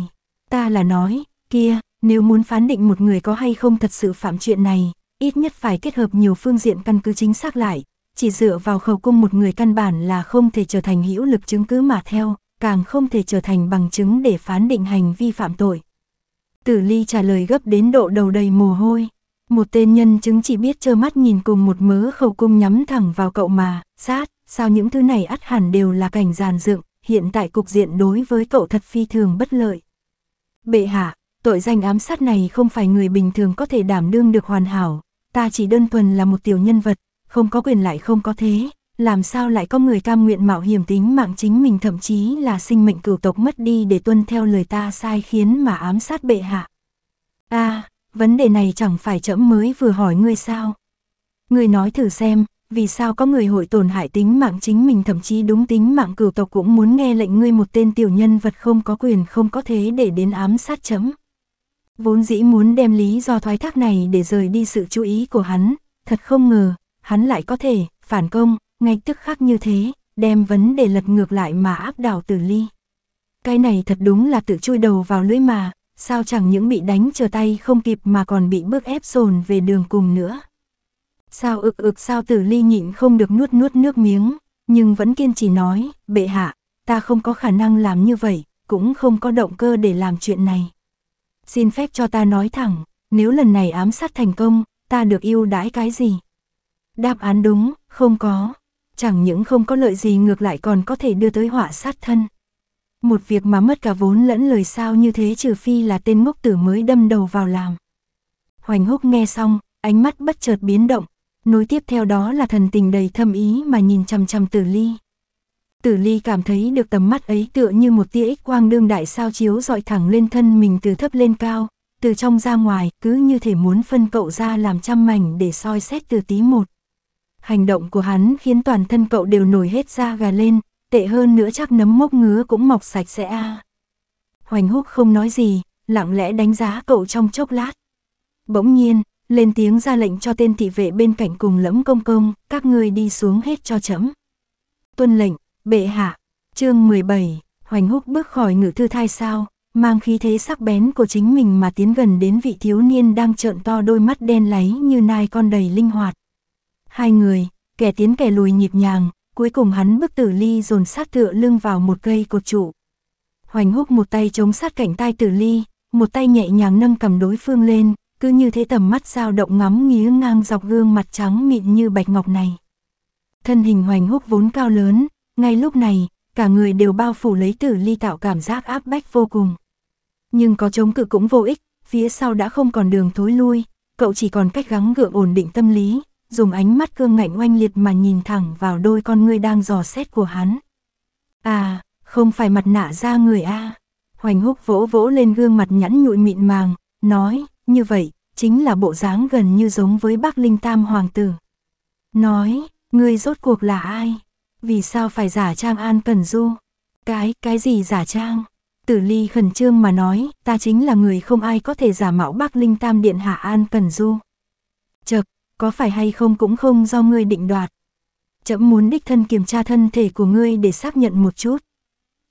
Ta là nói, kia, nếu muốn phán định một người có hay không thật sự phạm chuyện này, ít nhất phải kết hợp nhiều phương diện căn cứ chính xác lại, chỉ dựa vào khẩu cung một người căn bản là không thể trở thành hữu lực chứng cứ mà theo, càng không thể trở thành bằng chứng để phán định hành vi phạm tội. Tử Ly trả lời gấp đến độ đầu đầy mồ hôi. Một tên nhân chứng chỉ biết trơ mắt nhìn cùng một mớ khẩu cung nhắm thẳng vào cậu mà, sát, sao những thứ này ắt hẳn đều là cảnh giàn dựng, hiện tại cục diện đối với cậu thật phi thường bất lợi. Bệ hạ, tội danh ám sát này không phải người bình thường có thể đảm đương được hoàn hảo, ta chỉ đơn thuần là một tiểu nhân vật, không có quyền lại không có thế, làm sao lại có người cam nguyện mạo hiểm tính mạng chính mình thậm chí là sinh mệnh cửu tộc mất đi để tuân theo lời ta sai khiến mà ám sát bệ hạ. a à, vấn đề này chẳng phải trẫm mới vừa hỏi ngươi sao. Ngươi nói thử xem, vì sao có người hội tổn hại tính mạng chính mình thậm chí đúng tính mạng cửu tộc cũng muốn nghe lệnh ngươi một tên tiểu nhân vật không có quyền không có thế để đến ám sát chấm. Vốn dĩ muốn đem lý do thoái thác này để rời đi sự chú ý của hắn, thật không ngờ, hắn lại có thể, phản công, ngay tức khắc như thế, đem vấn đề lật ngược lại mà áp đảo tử ly. Cái này thật đúng là tự chui đầu vào lưỡi mà, sao chẳng những bị đánh chờ tay không kịp mà còn bị bước ép dồn về đường cùng nữa. Sao ực ực sao tử ly nhịn không được nuốt nuốt nước miếng, nhưng vẫn kiên trì nói, bệ hạ, ta không có khả năng làm như vậy, cũng không có động cơ để làm chuyện này. Xin phép cho ta nói thẳng, nếu lần này ám sát thành công, ta được yêu đãi cái gì? Đáp án đúng, không có chẳng những không có lợi gì ngược lại còn có thể đưa tới họa sát thân. Một việc mà mất cả vốn lẫn lời sao như thế trừ phi là tên ngốc tử mới đâm đầu vào làm. Hoành húc nghe xong, ánh mắt bất chợt biến động, nối tiếp theo đó là thần tình đầy thâm ý mà nhìn chằm chằm tử ly. Tử ly cảm thấy được tầm mắt ấy tựa như một tia ích quang đương đại sao chiếu dọi thẳng lên thân mình từ thấp lên cao, từ trong ra ngoài, cứ như thể muốn phân cậu ra làm trăm mảnh để soi xét từ tí một hành động của hắn khiến toàn thân cậu đều nổi hết da gà lên, tệ hơn nữa chắc nấm mốc ngứa cũng mọc sạch sẽ a. Hoành húc không nói gì, lặng lẽ đánh giá cậu trong chốc lát. Bỗng nhiên, lên tiếng ra lệnh cho tên thị vệ bên cạnh cùng lẫm công công, các ngươi đi xuống hết cho chấm. Tuân lệnh, bệ hạ, chương 17, hoành húc bước khỏi ngự thư thai sao, mang khí thế sắc bén của chính mình mà tiến gần đến vị thiếu niên đang trợn to đôi mắt đen láy như nai con đầy linh hoạt. Hai người, kẻ tiến kẻ lùi nhịp nhàng, cuối cùng hắn bức tử ly dồn sát tựa lưng vào một cây cột trụ. Hoành húc một tay chống sát cạnh tai tử ly, một tay nhẹ nhàng nâng cầm đối phương lên, cứ như thế tầm mắt dao động ngắm nghía ngang dọc gương mặt trắng mịn như bạch ngọc này. Thân hình hoành húc vốn cao lớn, ngay lúc này, cả người đều bao phủ lấy tử ly tạo cảm giác áp bách vô cùng. Nhưng có chống cự cũng vô ích, phía sau đã không còn đường thối lui, cậu chỉ còn cách gắng gượng ổn định tâm lý, dùng ánh mắt cương ngạnh oanh liệt mà nhìn thẳng vào đôi con ngươi đang dò xét của hắn. À, không phải mặt nạ ra người a à. Hoành húc vỗ vỗ lên gương mặt nhẵn nhụi mịn màng, nói, như vậy, chính là bộ dáng gần như giống với bác Linh Tam Hoàng tử. Nói, ngươi rốt cuộc là ai? Vì sao phải giả trang An Cần Du? Cái, cái gì giả trang? Tử Ly khẩn trương mà nói, ta chính là người không ai có thể giả mạo bác Linh Tam Điện Hạ An Cần Du. Chật, có phải hay không cũng không do ngươi định đoạt. Chậm muốn đích thân kiểm tra thân thể của ngươi để xác nhận một chút.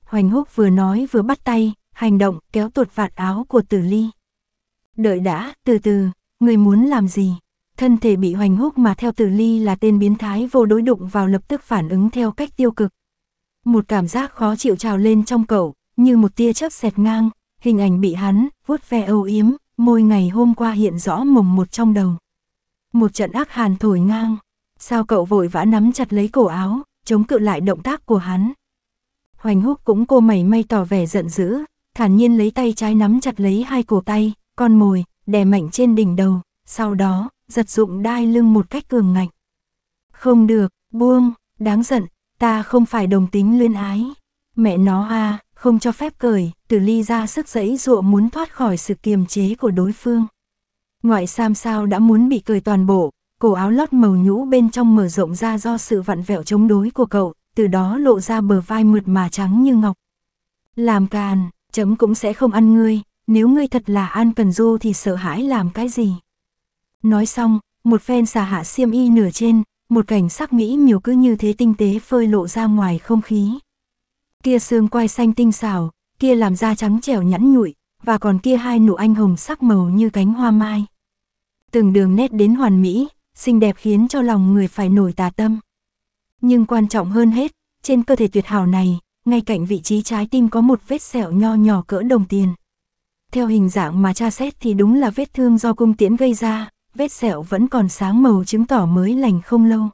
Hoành húc vừa nói vừa bắt tay, hành động kéo tuột vạt áo của tử ly. Đợi đã, từ từ, ngươi muốn làm gì? Thân thể bị hoành húc mà theo tử ly là tên biến thái vô đối đụng vào lập tức phản ứng theo cách tiêu cực. Một cảm giác khó chịu trào lên trong cậu, như một tia chớp xẹt ngang, hình ảnh bị hắn, vuốt ve âu yếm, môi ngày hôm qua hiện rõ mồm một trong đầu. Một trận ác hàn thổi ngang. Sao cậu vội vã nắm chặt lấy cổ áo, chống cự lại động tác của hắn. Hoành húc cũng cô mày may tỏ vẻ giận dữ, thản nhiên lấy tay trái nắm chặt lấy hai cổ tay, con mồi, đè mạnh trên đỉnh đầu, sau đó, giật dụng đai lưng một cách cường ngạnh. Không được, buông, đáng giận, ta không phải đồng tính luyên ái. Mẹ nó a à, không cho phép cười, tử ly ra sức dẫy dụa muốn thoát khỏi sự kiềm chế của đối phương. Ngoại sam sao đã muốn bị cười toàn bộ, cổ áo lót màu nhũ bên trong mở rộng ra do sự vặn vẹo chống đối của cậu, từ đó lộ ra bờ vai mượt mà trắng như ngọc. Làm càn, chấm cũng sẽ không ăn ngươi, nếu ngươi thật là An Cần Du thì sợ hãi làm cái gì. Nói xong, một phen xà hạ xiêm y nửa trên, một cảnh sắc mỹ miều cứ như thế tinh tế phơi lộ ra ngoài không khí. Kia xương quai xanh tinh xảo, kia làm da trắng trẻo nhẵn nhụi, và còn kia hai nụ anh hồng sắc màu như cánh hoa mai. Từng đường nét đến hoàn mỹ, xinh đẹp khiến cho lòng người phải nổi tà tâm. Nhưng quan trọng hơn hết, trên cơ thể tuyệt hảo này, ngay cạnh vị trí trái tim có một vết sẹo nho nhỏ cỡ đồng tiền. Theo hình dạng mà tra xét thì đúng là vết thương do cung tiễn gây ra, vết sẹo vẫn còn sáng màu chứng tỏ mới lành không lâu.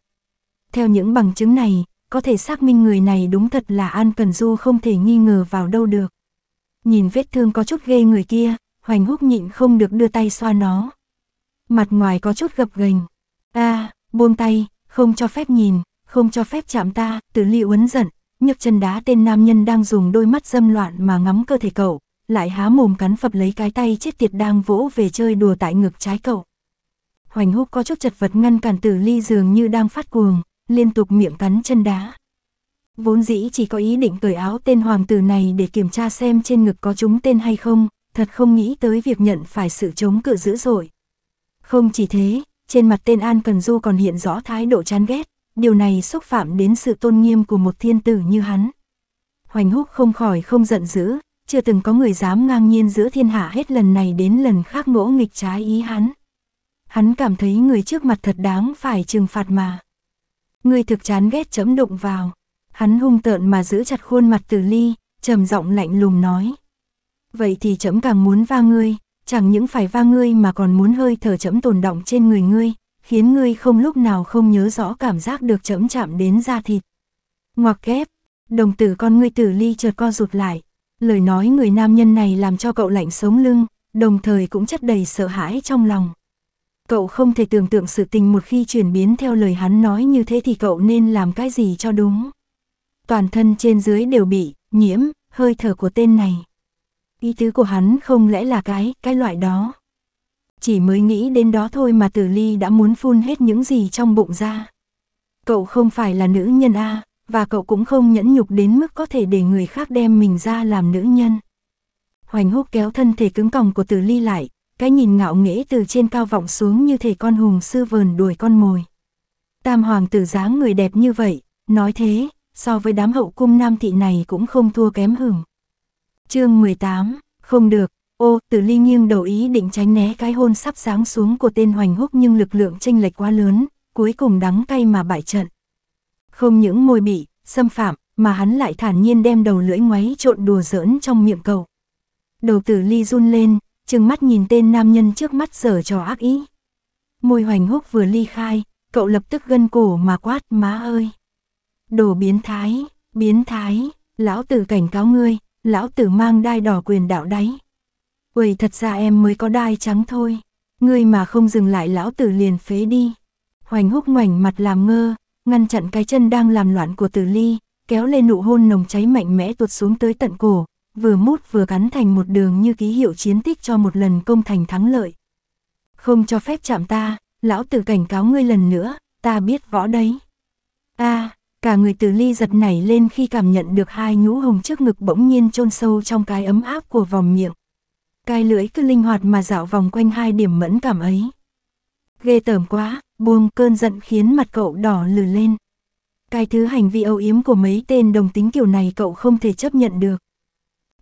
Theo những bằng chứng này, có thể xác minh người này đúng thật là An Cần Du không thể nghi ngờ vào đâu được. Nhìn vết thương có chút ghê người kia, Hoành Húc nhịn không được đưa tay xoa nó. Mặt ngoài có chút gập ghềnh. A, buông tay, không cho phép nhìn, không cho phép chạm ta, Tử Ly uấn giận, nhấc chân đá tên nam nhân đang dùng đôi mắt dâm loạn mà ngắm cơ thể cậu, lại há mồm cắn phập lấy cái tay chết tiệt đang vỗ về chơi đùa tại ngực trái cậu. Hoành Húc có chút chật vật ngăn cản Tử Ly dường như đang phát cuồng, liên tục miệng cắn chân đá vốn dĩ chỉ có ý định cởi áo tên hoàng tử này để kiểm tra xem trên ngực có chúng tên hay không, thật không nghĩ tới việc nhận phải sự chống cự dữ dội. Không chỉ thế, trên mặt tên An Cần Du còn hiện rõ thái độ chán ghét, điều này xúc phạm đến sự tôn nghiêm của một thiên tử như hắn. Hoành húc không khỏi không giận dữ, chưa từng có người dám ngang nhiên giữa thiên hạ hết lần này đến lần khác ngỗ nghịch trái ý hắn. Hắn cảm thấy người trước mặt thật đáng phải trừng phạt mà. Người thực chán ghét chấm đụng vào. Hắn hung tợn mà giữ chặt khuôn mặt Từ Ly, trầm giọng lạnh lùng nói. Vậy thì chấm càng muốn va ngươi, chẳng những phải va ngươi mà còn muốn hơi thở chấm tồn động trên người ngươi, khiến ngươi không lúc nào không nhớ rõ cảm giác được chấm chạm đến da thịt. Ngoặc kép, đồng tử con ngươi Từ Ly chợt co rụt lại, lời nói người nam nhân này làm cho cậu lạnh sống lưng, đồng thời cũng chất đầy sợ hãi trong lòng. Cậu không thể tưởng tượng sự tình một khi chuyển biến theo lời hắn nói như thế thì cậu nên làm cái gì cho đúng toàn thân trên dưới đều bị, nhiễm, hơi thở của tên này. Ý tứ của hắn không lẽ là cái, cái loại đó. Chỉ mới nghĩ đến đó thôi mà tử ly đã muốn phun hết những gì trong bụng ra. Cậu không phải là nữ nhân a à, và cậu cũng không nhẫn nhục đến mức có thể để người khác đem mình ra làm nữ nhân. Hoành húc kéo thân thể cứng còng của tử ly lại, cái nhìn ngạo nghễ từ trên cao vọng xuống như thể con hùng sư vờn đuổi con mồi. Tam hoàng tử dáng người đẹp như vậy, nói thế, so với đám hậu cung nam thị này cũng không thua kém hưởng. chương 18, không được, ô, tử ly nghiêng đầu ý định tránh né cái hôn sắp sáng xuống của tên hoành húc nhưng lực lượng tranh lệch quá lớn, cuối cùng đắng cay mà bại trận. Không những môi bị, xâm phạm, mà hắn lại thản nhiên đem đầu lưỡi ngoáy trộn đùa giỡn trong miệng cầu Đầu tử ly run lên, chừng mắt nhìn tên nam nhân trước mắt sở trò ác ý. Môi hoành húc vừa ly khai, cậu lập tức gân cổ mà quát má ơi đồ biến thái, biến thái, lão tử cảnh cáo ngươi, lão tử mang đai đỏ quyền đạo đáy. Quầy thật ra em mới có đai trắng thôi, ngươi mà không dừng lại lão tử liền phế đi. Hoành húc ngoảnh mặt làm ngơ, ngăn chặn cái chân đang làm loạn của tử ly, kéo lên nụ hôn nồng cháy mạnh mẽ tuột xuống tới tận cổ, vừa mút vừa cắn thành một đường như ký hiệu chiến tích cho một lần công thành thắng lợi. Không cho phép chạm ta, lão tử cảnh cáo ngươi lần nữa, ta biết võ đấy. a à, Cả người từ ly giật nảy lên khi cảm nhận được hai nhũ hồng trước ngực bỗng nhiên chôn sâu trong cái ấm áp của vòng miệng. Cái lưỡi cứ linh hoạt mà dạo vòng quanh hai điểm mẫn cảm ấy. Ghê tởm quá, buông cơn giận khiến mặt cậu đỏ lừ lên. Cái thứ hành vi âu yếm của mấy tên đồng tính kiểu này cậu không thể chấp nhận được.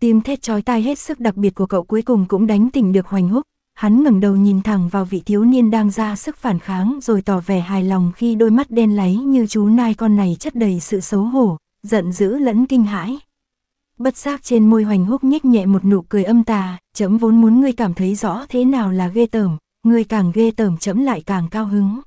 tim thét chói tai hết sức đặc biệt của cậu cuối cùng cũng đánh tỉnh được Hoành Húc, hắn ngẩng đầu nhìn thẳng vào vị thiếu niên đang ra sức phản kháng rồi tỏ vẻ hài lòng khi đôi mắt đen láy như chú nai con này chất đầy sự xấu hổ, giận dữ lẫn kinh hãi. Bất giác trên môi hoành húc nhếch nhẹ một nụ cười âm tà, chấm vốn muốn ngươi cảm thấy rõ thế nào là ghê tởm, ngươi càng ghê tởm chấm lại càng cao hứng.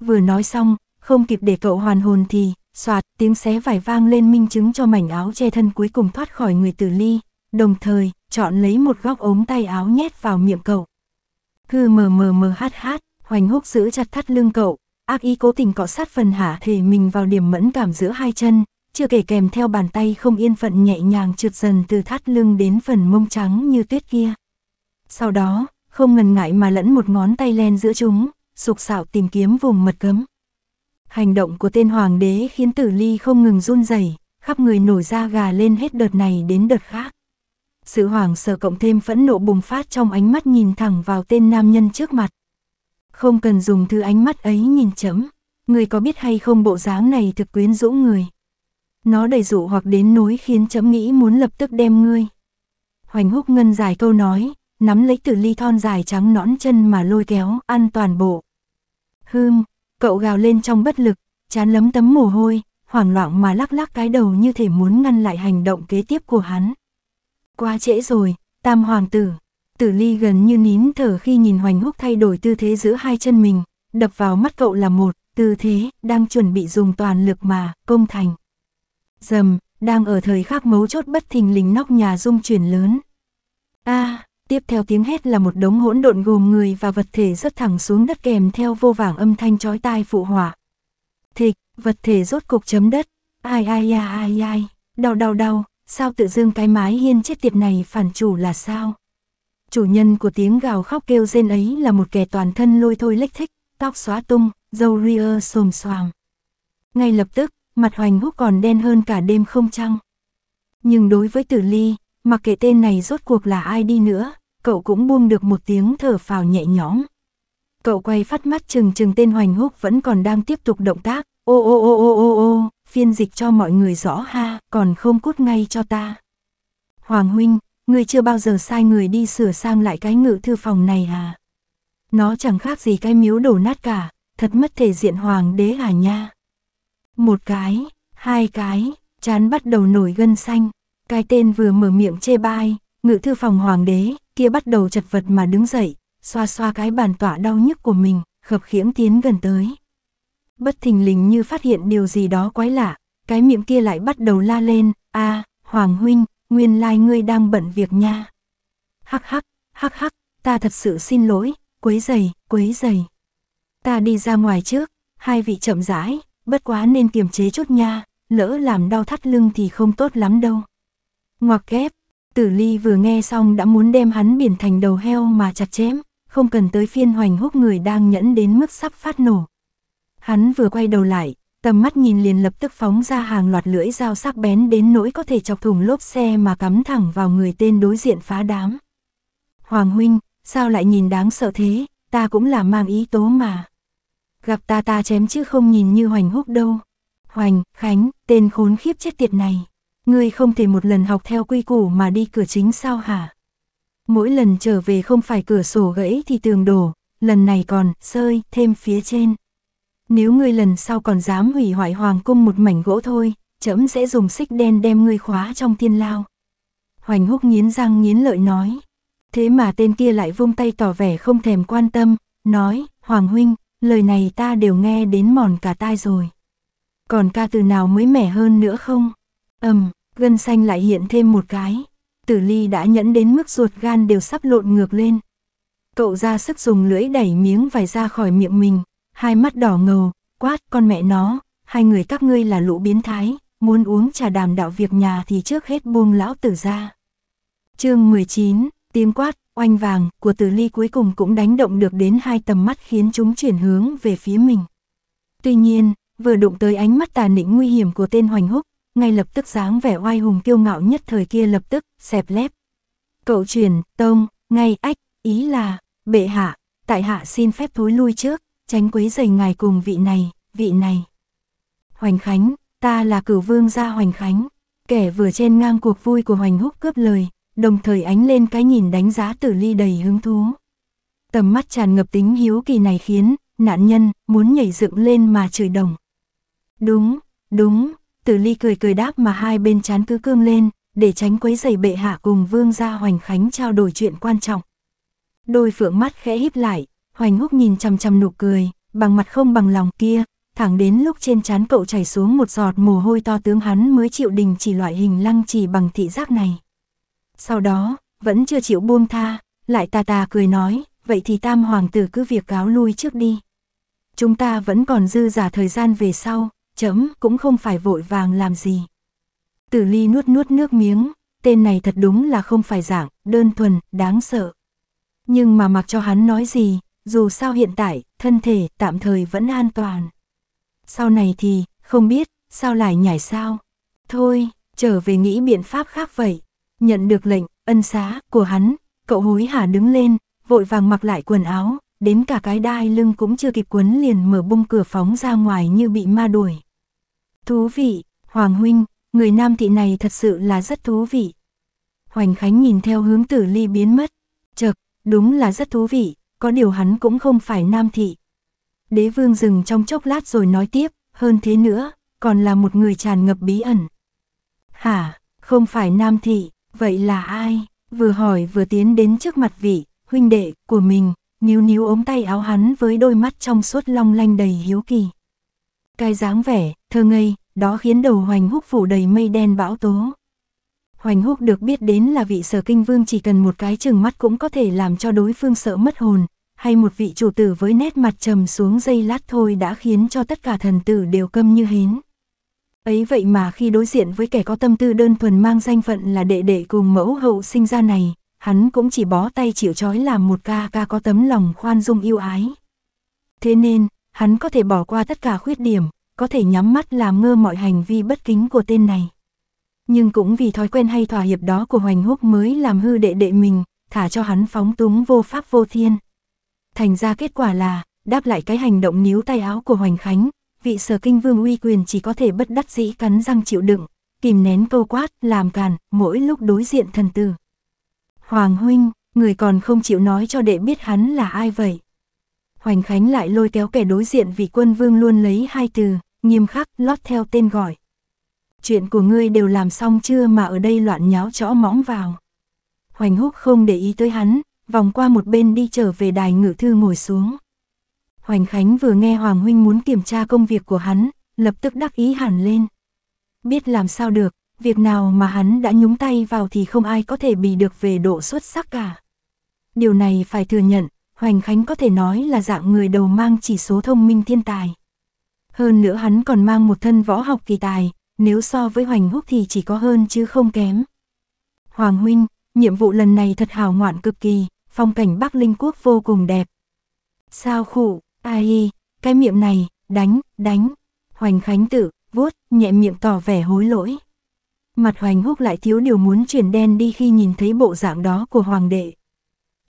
Vừa nói xong, không kịp để cậu hoàn hồn thì, soạt, tiếng xé vải vang lên minh chứng cho mảnh áo che thân cuối cùng thoát khỏi người tử ly, đồng thời, chọn lấy một góc ống tay áo nhét vào miệng cậu. Cứ mờ mờ mờ hát hát, hoành húc giữ chặt thắt lưng cậu, ác ý cố tình cọ sát phần hả thể mình vào điểm mẫn cảm giữa hai chân, chưa kể kèm theo bàn tay không yên phận nhẹ nhàng trượt dần từ thắt lưng đến phần mông trắng như tuyết kia. Sau đó, không ngần ngại mà lẫn một ngón tay len giữa chúng, sục sạo tìm kiếm vùng mật cấm. Hành động của tên hoàng đế khiến tử ly không ngừng run rẩy khắp người nổi da gà lên hết đợt này đến đợt khác. Sự hoảng sợ cộng thêm phẫn nộ bùng phát trong ánh mắt nhìn thẳng vào tên nam nhân trước mặt. Không cần dùng thứ ánh mắt ấy nhìn chấm. Người có biết hay không bộ dáng này thực quyến rũ người. Nó đầy dụ hoặc đến nỗi khiến chấm nghĩ muốn lập tức đem ngươi. Hoành húc ngân dài câu nói, nắm lấy từ ly thon dài trắng nõn chân mà lôi kéo, ăn toàn bộ. Hưm, cậu gào lên trong bất lực, chán lấm tấm mồ hôi, hoảng loạn mà lắc lắc cái đầu như thể muốn ngăn lại hành động kế tiếp của hắn. Quá trễ rồi, tam hoàng tử. Tử ly gần như nín thở khi nhìn hoành húc thay đổi tư thế giữa hai chân mình, đập vào mắt cậu là một, tư thế, đang chuẩn bị dùng toàn lực mà, công thành. Dầm, đang ở thời khắc mấu chốt bất thình lình nóc nhà rung chuyển lớn. a à, tiếp theo tiếng hét là một đống hỗn độn gồm người và vật thể rớt thẳng xuống đất kèm theo vô vàng âm thanh chói tai phụ hỏa. Thịch, vật thể rốt cục chấm đất, ai ai ai ai ai, đau đau đau, sao tự dưng cái mái hiên chết tiệt này phản chủ là sao? Chủ nhân của tiếng gào khóc kêu rên ấy là một kẻ toàn thân lôi thôi lếch thích, tóc xóa tung, dâu ria xồm xoàm. Ngay lập tức, mặt hoành húc còn đen hơn cả đêm không trăng. Nhưng đối với tử ly, mặc kệ tên này rốt cuộc là ai đi nữa, cậu cũng buông được một tiếng thở phào nhẹ nhõm. Cậu quay phát mắt chừng chừng tên hoành húc vẫn còn đang tiếp tục động tác, ô ô ô ô ô ô phiên dịch cho mọi người rõ ha, còn không cút ngay cho ta. Hoàng huynh, ngươi chưa bao giờ sai người đi sửa sang lại cái ngự thư phòng này à? Nó chẳng khác gì cái miếu đổ nát cả, thật mất thể diện hoàng đế à nha. Một cái, hai cái, chán bắt đầu nổi gân xanh, cái tên vừa mở miệng chê bai, ngự thư phòng hoàng đế, kia bắt đầu chật vật mà đứng dậy, xoa xoa cái bàn tọa đau nhức của mình, khập khiễng tiến gần tới. Bất thình lình như phát hiện điều gì đó quái lạ, cái miệng kia lại bắt đầu la lên, a Hoàng Huynh, nguyên lai ngươi đang bận việc nha. Hắc hắc, hắc hắc, ta thật sự xin lỗi, quấy giày, quấy giày. Ta đi ra ngoài trước, hai vị chậm rãi, bất quá nên kiềm chế chút nha, lỡ làm đau thắt lưng thì không tốt lắm đâu. Ngoặc kép, tử ly vừa nghe xong đã muốn đem hắn biển thành đầu heo mà chặt chém, không cần tới phiên hoành húc người đang nhẫn đến mức sắp phát nổ. Hắn vừa quay đầu lại, tầm mắt nhìn liền lập tức phóng ra hàng loạt lưỡi dao sắc bén đến nỗi có thể chọc thùng lốp xe mà cắm thẳng vào người tên đối diện phá đám. Hoàng huynh, sao lại nhìn đáng sợ thế, ta cũng là mang ý tố mà. Gặp ta ta chém chứ không nhìn như hoành húc đâu. Hoành, Khánh, tên khốn khiếp chết tiệt này. Ngươi không thể một lần học theo quy củ mà đi cửa chính sao hả? Mỗi lần trở về không phải cửa sổ gãy thì tường đổ, lần này còn, sơi, thêm phía trên nếu ngươi lần sau còn dám hủy hoại hoàng cung một mảnh gỗ thôi, trẫm sẽ dùng xích đen đem ngươi khóa trong thiên lao. Hoành húc nghiến răng nghiến lợi nói. Thế mà tên kia lại vung tay tỏ vẻ không thèm quan tâm, nói, Hoàng huynh, lời này ta đều nghe đến mòn cả tai rồi. Còn ca từ nào mới mẻ hơn nữa không? Ầm, gân xanh lại hiện thêm một cái. Tử Ly đã nhẫn đến mức ruột gan đều sắp lộn ngược lên. Cậu ra sức dùng lưỡi đẩy miếng vải ra khỏi miệng mình, hai mắt đỏ ngầu, quát con mẹ nó, hai người các ngươi là lũ biến thái, muốn uống trà đàm đạo việc nhà thì trước hết buông lão tử ra. chương 19, tiếng quát, oanh vàng của tử ly cuối cùng cũng đánh động được đến hai tầm mắt khiến chúng chuyển hướng về phía mình. Tuy nhiên, vừa đụng tới ánh mắt tà nĩnh nguy hiểm của tên hoành húc, ngay lập tức dáng vẻ oai hùng kiêu ngạo nhất thời kia lập tức, xẹp lép. Cậu truyền, tông, ngay ách, ý là, bệ hạ, tại hạ xin phép thối lui trước, tránh quấy rầy ngài cùng vị này, vị này. Hoành Khánh, ta là cửu vương gia Hoành Khánh, kẻ vừa trên ngang cuộc vui của Hoành Húc cướp lời, đồng thời ánh lên cái nhìn đánh giá tử ly đầy hứng thú. Tầm mắt tràn ngập tính hiếu kỳ này khiến, nạn nhân, muốn nhảy dựng lên mà chửi đồng. Đúng, đúng, tử ly cười cười đáp mà hai bên chán cứ cương lên, để tránh quấy rầy bệ hạ cùng vương gia Hoành Khánh trao đổi chuyện quan trọng. Đôi phượng mắt khẽ híp lại, hoành húc nhìn chằm chằm nụ cười, bằng mặt không bằng lòng kia, thẳng đến lúc trên trán cậu chảy xuống một giọt mồ hôi to tướng hắn mới chịu đình chỉ loại hình lăng trì bằng thị giác này. Sau đó, vẫn chưa chịu buông tha, lại tà tà cười nói, vậy thì tam hoàng tử cứ việc cáo lui trước đi. Chúng ta vẫn còn dư giả thời gian về sau, chấm cũng không phải vội vàng làm gì. Tử ly nuốt nuốt nước miếng, tên này thật đúng là không phải dạng, đơn thuần, đáng sợ. Nhưng mà mặc cho hắn nói gì, dù sao hiện tại, thân thể tạm thời vẫn an toàn. Sau này thì, không biết, sao lại nhảy sao. Thôi, trở về nghĩ biện pháp khác vậy. Nhận được lệnh, ân xá của hắn, cậu hối hả đứng lên, vội vàng mặc lại quần áo, đến cả cái đai lưng cũng chưa kịp quấn liền mở bung cửa phóng ra ngoài như bị ma đuổi. Thú vị, Hoàng Huynh, người nam thị này thật sự là rất thú vị. Hoành Khánh nhìn theo hướng tử ly biến mất. chợt đúng là rất thú vị, có điều hắn cũng không phải nam thị. Đế vương dừng trong chốc lát rồi nói tiếp, hơn thế nữa, còn là một người tràn ngập bí ẩn. Hả, không phải nam thị, vậy là ai? Vừa hỏi vừa tiến đến trước mặt vị, huynh đệ của mình, níu níu ốm tay áo hắn với đôi mắt trong suốt long lanh đầy hiếu kỳ. Cái dáng vẻ, thơ ngây, đó khiến đầu hoành húc phủ đầy mây đen bão tố. Hoành húc được biết đến là vị sở kinh vương chỉ cần một cái chừng mắt cũng có thể làm cho đối phương sợ mất hồn, hay một vị chủ tử với nét mặt trầm xuống dây lát thôi đã khiến cho tất cả thần tử đều câm như hến. Ấy vậy mà khi đối diện với kẻ có tâm tư đơn thuần mang danh phận là đệ đệ cùng mẫu hậu sinh ra này, hắn cũng chỉ bó tay chịu trói làm một ca ca có tấm lòng khoan dung yêu ái. Thế nên, hắn có thể bỏ qua tất cả khuyết điểm, có thể nhắm mắt làm ngơ mọi hành vi bất kính của tên này. Nhưng cũng vì thói quen hay thỏa hiệp đó của Hoành Húc mới làm hư đệ đệ mình, thả cho hắn phóng túng vô pháp vô thiên thành ra kết quả là, đáp lại cái hành động níu tay áo của Hoành Khánh, vị sở kinh vương uy quyền chỉ có thể bất đắc dĩ cắn răng chịu đựng, kìm nén câu quát, làm càn, mỗi lúc đối diện thần tử. Hoàng huynh, người còn không chịu nói cho đệ biết hắn là ai vậy. Hoành Khánh lại lôi kéo kẻ đối diện vì quân vương luôn lấy hai từ, nghiêm khắc, lót theo tên gọi. Chuyện của ngươi đều làm xong chưa mà ở đây loạn nháo chõ móng vào. Hoành Húc không để ý tới hắn, vòng qua một bên đi trở về đài ngự thư ngồi xuống. Hoành Khánh vừa nghe Hoàng Huynh muốn kiểm tra công việc của hắn, lập tức đắc ý hẳn lên. Biết làm sao được, việc nào mà hắn đã nhúng tay vào thì không ai có thể bị được về độ xuất sắc cả. Điều này phải thừa nhận, Hoành Khánh có thể nói là dạng người đầu mang chỉ số thông minh thiên tài. Hơn nữa hắn còn mang một thân võ học kỳ tài, nếu so với Hoành Húc thì chỉ có hơn chứ không kém. Hoàng Huynh, nhiệm vụ lần này thật hào ngoạn cực kỳ, phong cảnh Bắc Linh Quốc vô cùng đẹp. Sao khụ, ai, cái miệng này, đánh, đánh. Hoành Khánh tự vuốt, nhẹ miệng tỏ vẻ hối lỗi. Mặt Hoành Húc lại thiếu điều muốn chuyển đen đi khi nhìn thấy bộ dạng đó của Hoàng đệ.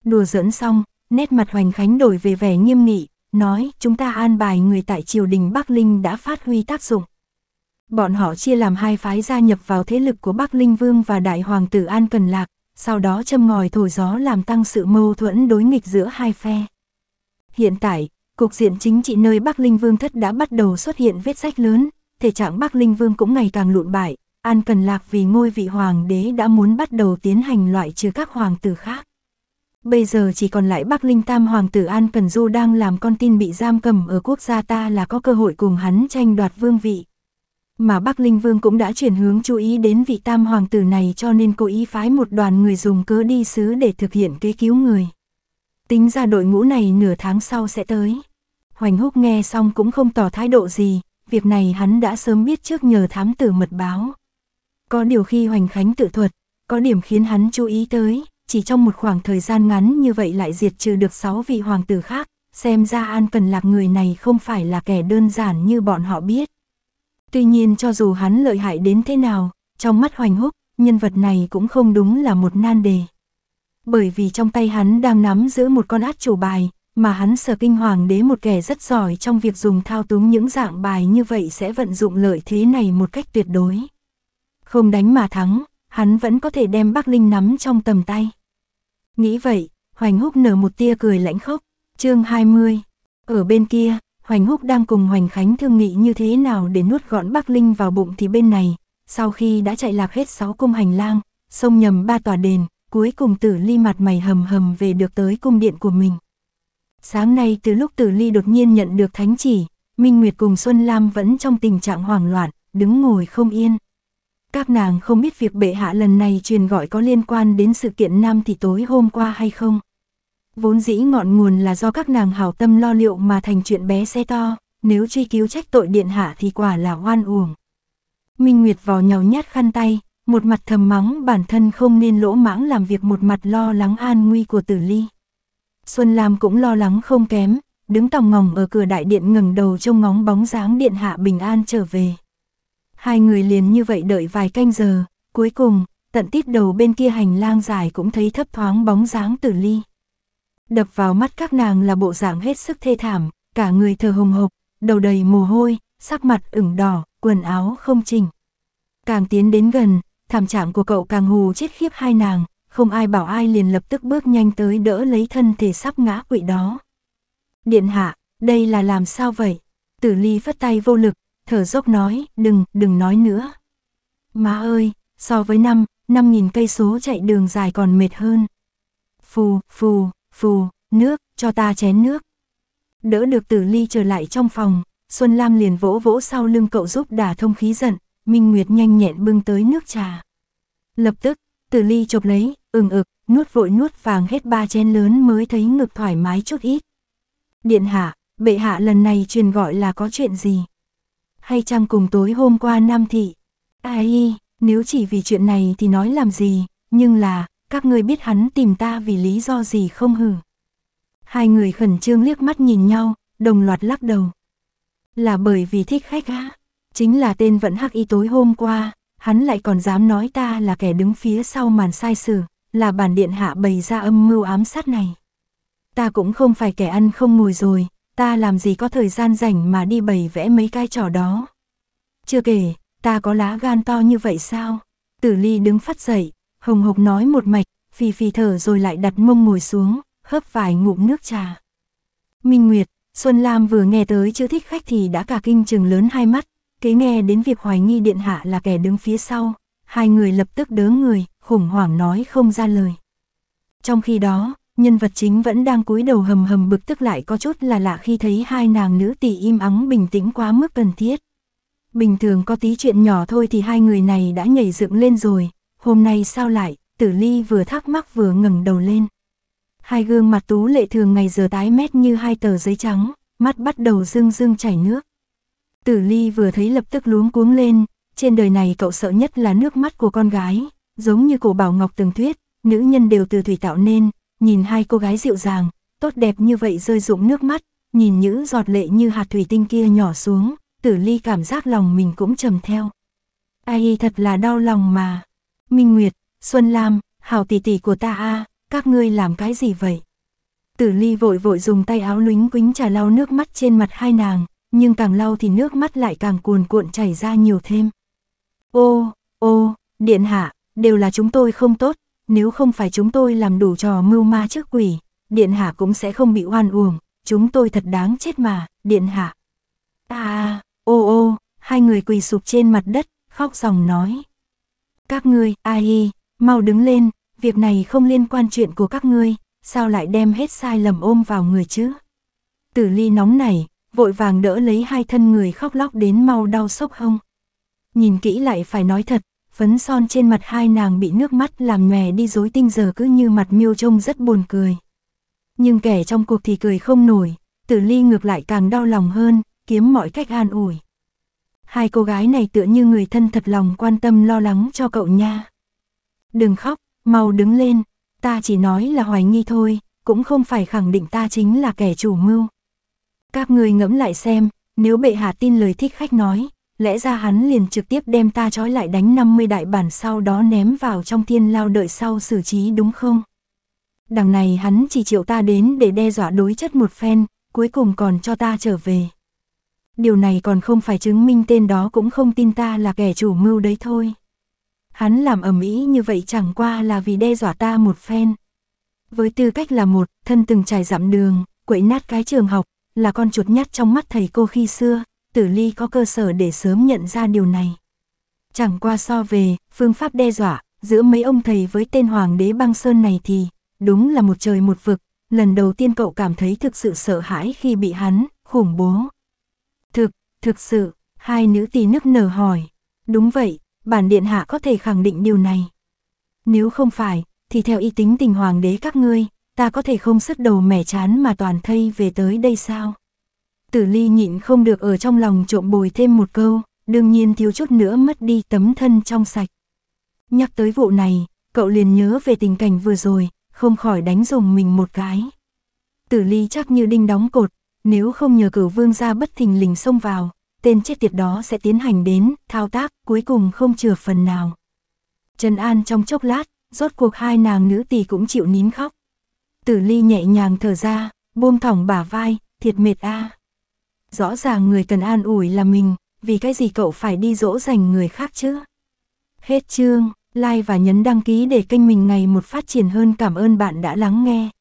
Đùa dẫn xong, nét mặt Hoành Khánh đổi về vẻ nghiêm nghị, nói chúng ta an bài người tại triều đình Bắc Linh đã phát huy tác dụng. Bọn họ chia làm hai phái gia nhập vào thế lực của Bắc Linh Vương và Đại Hoàng tử An Cần Lạc, sau đó châm ngòi thổi gió làm tăng sự mâu thuẫn đối nghịch giữa hai phe. Hiện tại, cục diện chính trị nơi Bắc Linh Vương thất đã bắt đầu xuất hiện vết sách lớn, thể trạng Bắc Linh Vương cũng ngày càng lụn bại, An Cần Lạc vì ngôi vị hoàng đế đã muốn bắt đầu tiến hành loại trừ các hoàng tử khác. Bây giờ chỉ còn lại Bắc Linh Tam hoàng tử An Cần Du đang làm con tin bị giam cầm ở quốc gia ta là có cơ hội cùng hắn tranh đoạt vương vị mà Bắc Linh Vương cũng đã chuyển hướng chú ý đến vị tam hoàng tử này cho nên cố ý phái một đoàn người dùng cớ đi xứ để thực hiện kế cứu người. Tính ra đội ngũ này nửa tháng sau sẽ tới. Hoành húc nghe xong cũng không tỏ thái độ gì, việc này hắn đã sớm biết trước nhờ thám tử mật báo. Có điều khi Hoành Khánh tự thuật, có điểm khiến hắn chú ý tới, chỉ trong một khoảng thời gian ngắn như vậy lại diệt trừ được 6 vị hoàng tử khác, xem ra An Cần Lạc người này không phải là kẻ đơn giản như bọn họ biết. Tuy nhiên cho dù hắn lợi hại đến thế nào, trong mắt Hoành Húc, nhân vật này cũng không đúng là một nan đề. Bởi vì trong tay hắn đang nắm giữ một con át chủ bài, mà hắn sở kinh hoàng đế một kẻ rất giỏi trong việc dùng thao túng những dạng bài như vậy sẽ vận dụng lợi thế này một cách tuyệt đối. Không đánh mà thắng, hắn vẫn có thể đem Bắc Linh nắm trong tầm tay. Nghĩ vậy, Hoành Húc nở một tia cười lãnh khốc, chương 20. Ở bên kia, Hoành Húc đang cùng Hoành Khánh thương nghị như thế nào để nuốt gọn Bắc Linh vào bụng thì bên này, sau khi đã chạy lạc hết sáu cung hành lang, sông nhầm ba tòa đền, cuối cùng Tử Ly mặt mày hầm hầm về được tới cung điện của mình. Sáng nay từ lúc Tử Ly đột nhiên nhận được thánh chỉ, Minh Nguyệt cùng Xuân Lam vẫn trong tình trạng hoảng loạn, đứng ngồi không yên. Các nàng không biết việc bệ hạ lần này truyền gọi có liên quan đến sự kiện nam thì tối hôm qua hay không. Vốn dĩ ngọn nguồn là do các nàng hảo tâm lo liệu mà thành chuyện bé xe to, nếu truy cứu trách tội điện hạ thì quả là oan uổng. Minh Nguyệt vò nhào nhát khăn tay, một mặt thầm mắng bản thân không nên lỗ mãng làm việc một mặt lo lắng an nguy của tử ly. Xuân Lam cũng lo lắng không kém, đứng tòng ngòng ở cửa đại điện ngẩng đầu trông ngóng bóng dáng điện hạ bình an trở về. Hai người liền như vậy đợi vài canh giờ, cuối cùng, tận tít đầu bên kia hành lang dài cũng thấy thấp thoáng bóng dáng tử ly đập vào mắt các nàng là bộ dạng hết sức thê thảm, cả người thờ hồng hộc, đầu đầy mồ hôi, sắc mặt ửng đỏ, quần áo không chỉnh. Càng tiến đến gần, thảm trạng của cậu càng hù chết khiếp hai nàng, không ai bảo ai liền lập tức bước nhanh tới đỡ lấy thân thể sắp ngã quỵ đó. Điện hạ, đây là làm sao vậy? Tử ly phất tay vô lực, thở dốc nói, đừng, đừng nói nữa. Má ơi, so với năm, năm nghìn cây số chạy đường dài còn mệt hơn. Phù, phù, phù, nước, cho ta chén nước. Đỡ được tử ly trở lại trong phòng, Xuân Lam liền vỗ vỗ sau lưng cậu giúp đả thông khí giận, Minh Nguyệt nhanh nhẹn bưng tới nước trà. Lập tức, tử ly chộp lấy, ừng ực, nuốt vội nuốt vàng hết ba chén lớn mới thấy ngực thoải mái chút ít. Điện hạ, bệ hạ lần này truyền gọi là có chuyện gì? Hay chăng cùng tối hôm qua Nam Thị? Ai, nếu chỉ vì chuyện này thì nói làm gì, nhưng là, các ngươi biết hắn tìm ta vì lý do gì không hử? Hai người khẩn trương liếc mắt nhìn nhau, đồng loạt lắc đầu. Là bởi vì thích khách á, chính là tên vẫn hắc y tối hôm qua, hắn lại còn dám nói ta là kẻ đứng phía sau màn sai sử, là bản điện hạ bày ra âm mưu ám sát này. Ta cũng không phải kẻ ăn không mùi rồi, ta làm gì có thời gian rảnh mà đi bày vẽ mấy cái trò đó. Chưa kể, ta có lá gan to như vậy sao? Tử ly đứng phát dậy, hồng hộc nói một mạch, phì phì thở rồi lại đặt mông ngồi xuống, hớp vài ngụm nước trà. Minh Nguyệt, Xuân Lam vừa nghe tới chữ thích khách thì đã cả kinh trừng lớn hai mắt, kế nghe đến việc hoài nghi điện hạ là kẻ đứng phía sau, hai người lập tức đớ người, khủng hoảng nói không ra lời. Trong khi đó, nhân vật chính vẫn đang cúi đầu hầm hầm bực tức lại có chút là lạ khi thấy hai nàng nữ tỷ im ắng bình tĩnh quá mức cần thiết. Bình thường có tí chuyện nhỏ thôi thì hai người này đã nhảy dựng lên rồi, hôm nay sao lại, tử ly vừa thắc mắc vừa ngẩng đầu lên. Hai gương mặt tú lệ thường ngày giờ tái mét như hai tờ giấy trắng, mắt bắt đầu rưng rưng chảy nước. Tử ly vừa thấy lập tức luống cuống lên, trên đời này cậu sợ nhất là nước mắt của con gái, giống như cổ Bảo Ngọc từng thuyết, nữ nhân đều từ thủy tạo nên, nhìn hai cô gái dịu dàng, tốt đẹp như vậy rơi rụng nước mắt, nhìn những giọt lệ như hạt thủy tinh kia nhỏ xuống, tử ly cảm giác lòng mình cũng trầm theo. Ai thật là đau lòng mà. Minh Nguyệt, Xuân Lam, Hào tỷ tỷ của ta a, các ngươi làm cái gì vậy? Tử Ly vội vội dùng tay áo lúng quính trà lau nước mắt trên mặt hai nàng, nhưng càng lau thì nước mắt lại càng cuồn cuộn chảy ra nhiều thêm. Ô, ô, điện hạ, đều là chúng tôi không tốt, nếu không phải chúng tôi làm đủ trò mưu ma trước quỷ, điện hạ cũng sẽ không bị oan uổng, chúng tôi thật đáng chết mà, điện hạ. Ta ô ô, hai người quỳ sụp trên mặt đất, khóc ròng nói. Các ngươi, ai, mau đứng lên, việc này không liên quan chuyện của các ngươi, sao lại đem hết sai lầm ôm vào người chứ? Tử ly nóng nảy, vội vàng đỡ lấy hai thân người khóc lóc đến mau đau sốc hông. Nhìn kỹ lại phải nói thật, phấn son trên mặt hai nàng bị nước mắt làm nhòe đi dối tinh giờ cứ như mặt miêu trông rất buồn cười. Nhưng kẻ trong cuộc thì cười không nổi, tử ly ngược lại càng đau lòng hơn, kiếm mọi cách an ủi hai cô gái này tựa như người thân thật lòng quan tâm lo lắng cho cậu nha. Đừng khóc, mau đứng lên, ta chỉ nói là hoài nghi thôi, cũng không phải khẳng định ta chính là kẻ chủ mưu. Các người ngẫm lại xem, nếu bệ hạ tin lời thích khách nói, lẽ ra hắn liền trực tiếp đem ta trói lại đánh 50 đại bản sau đó ném vào trong thiên lao đợi sau xử trí đúng không? Đằng này hắn chỉ chịu ta đến để đe dọa đối chất một phen, cuối cùng còn cho ta trở về điều này còn không phải chứng minh tên đó cũng không tin ta là kẻ chủ mưu đấy thôi. Hắn làm ầm ĩ như vậy chẳng qua là vì đe dọa ta một phen. Với tư cách là một, thân từng trải dặm đường, quậy nát cái trường học, là con chuột nhắt trong mắt thầy cô khi xưa, tử ly có cơ sở để sớm nhận ra điều này. Chẳng qua so về, phương pháp đe dọa, giữa mấy ông thầy với tên hoàng đế băng sơn này thì, đúng là một trời một vực, lần đầu tiên cậu cảm thấy thực sự sợ hãi khi bị hắn, khủng bố, Thực, thực sự, hai nữ tỳ nức nở hỏi. Đúng vậy, bản điện hạ có thể khẳng định điều này. Nếu không phải, thì theo ý tính tình hoàng đế các ngươi, ta có thể không sức đầu mẻ chán mà toàn thây về tới đây sao? Tử ly nhịn không được ở trong lòng trộm bồi thêm một câu, đương nhiên thiếu chút nữa mất đi tấm thân trong sạch. Nhắc tới vụ này, cậu liền nhớ về tình cảnh vừa rồi, không khỏi đánh dùng mình một cái. Tử ly chắc như đinh đóng cột, nếu không nhờ cửu vương gia bất thình lình xông vào, tên chết tiệt đó sẽ tiến hành đến, thao tác, cuối cùng không chừa phần nào. Trần An trong chốc lát, rốt cuộc hai nàng nữ tỳ cũng chịu nín khóc. Tử Ly nhẹ nhàng thở ra, buông thỏng bả vai, thiệt mệt a. Rõ ràng người cần an ủi là mình, vì cái gì cậu phải đi dỗ dành người khác chứ? Hết chương, like và nhấn đăng ký để kênh mình ngày một phát triển hơn cảm ơn bạn đã lắng nghe.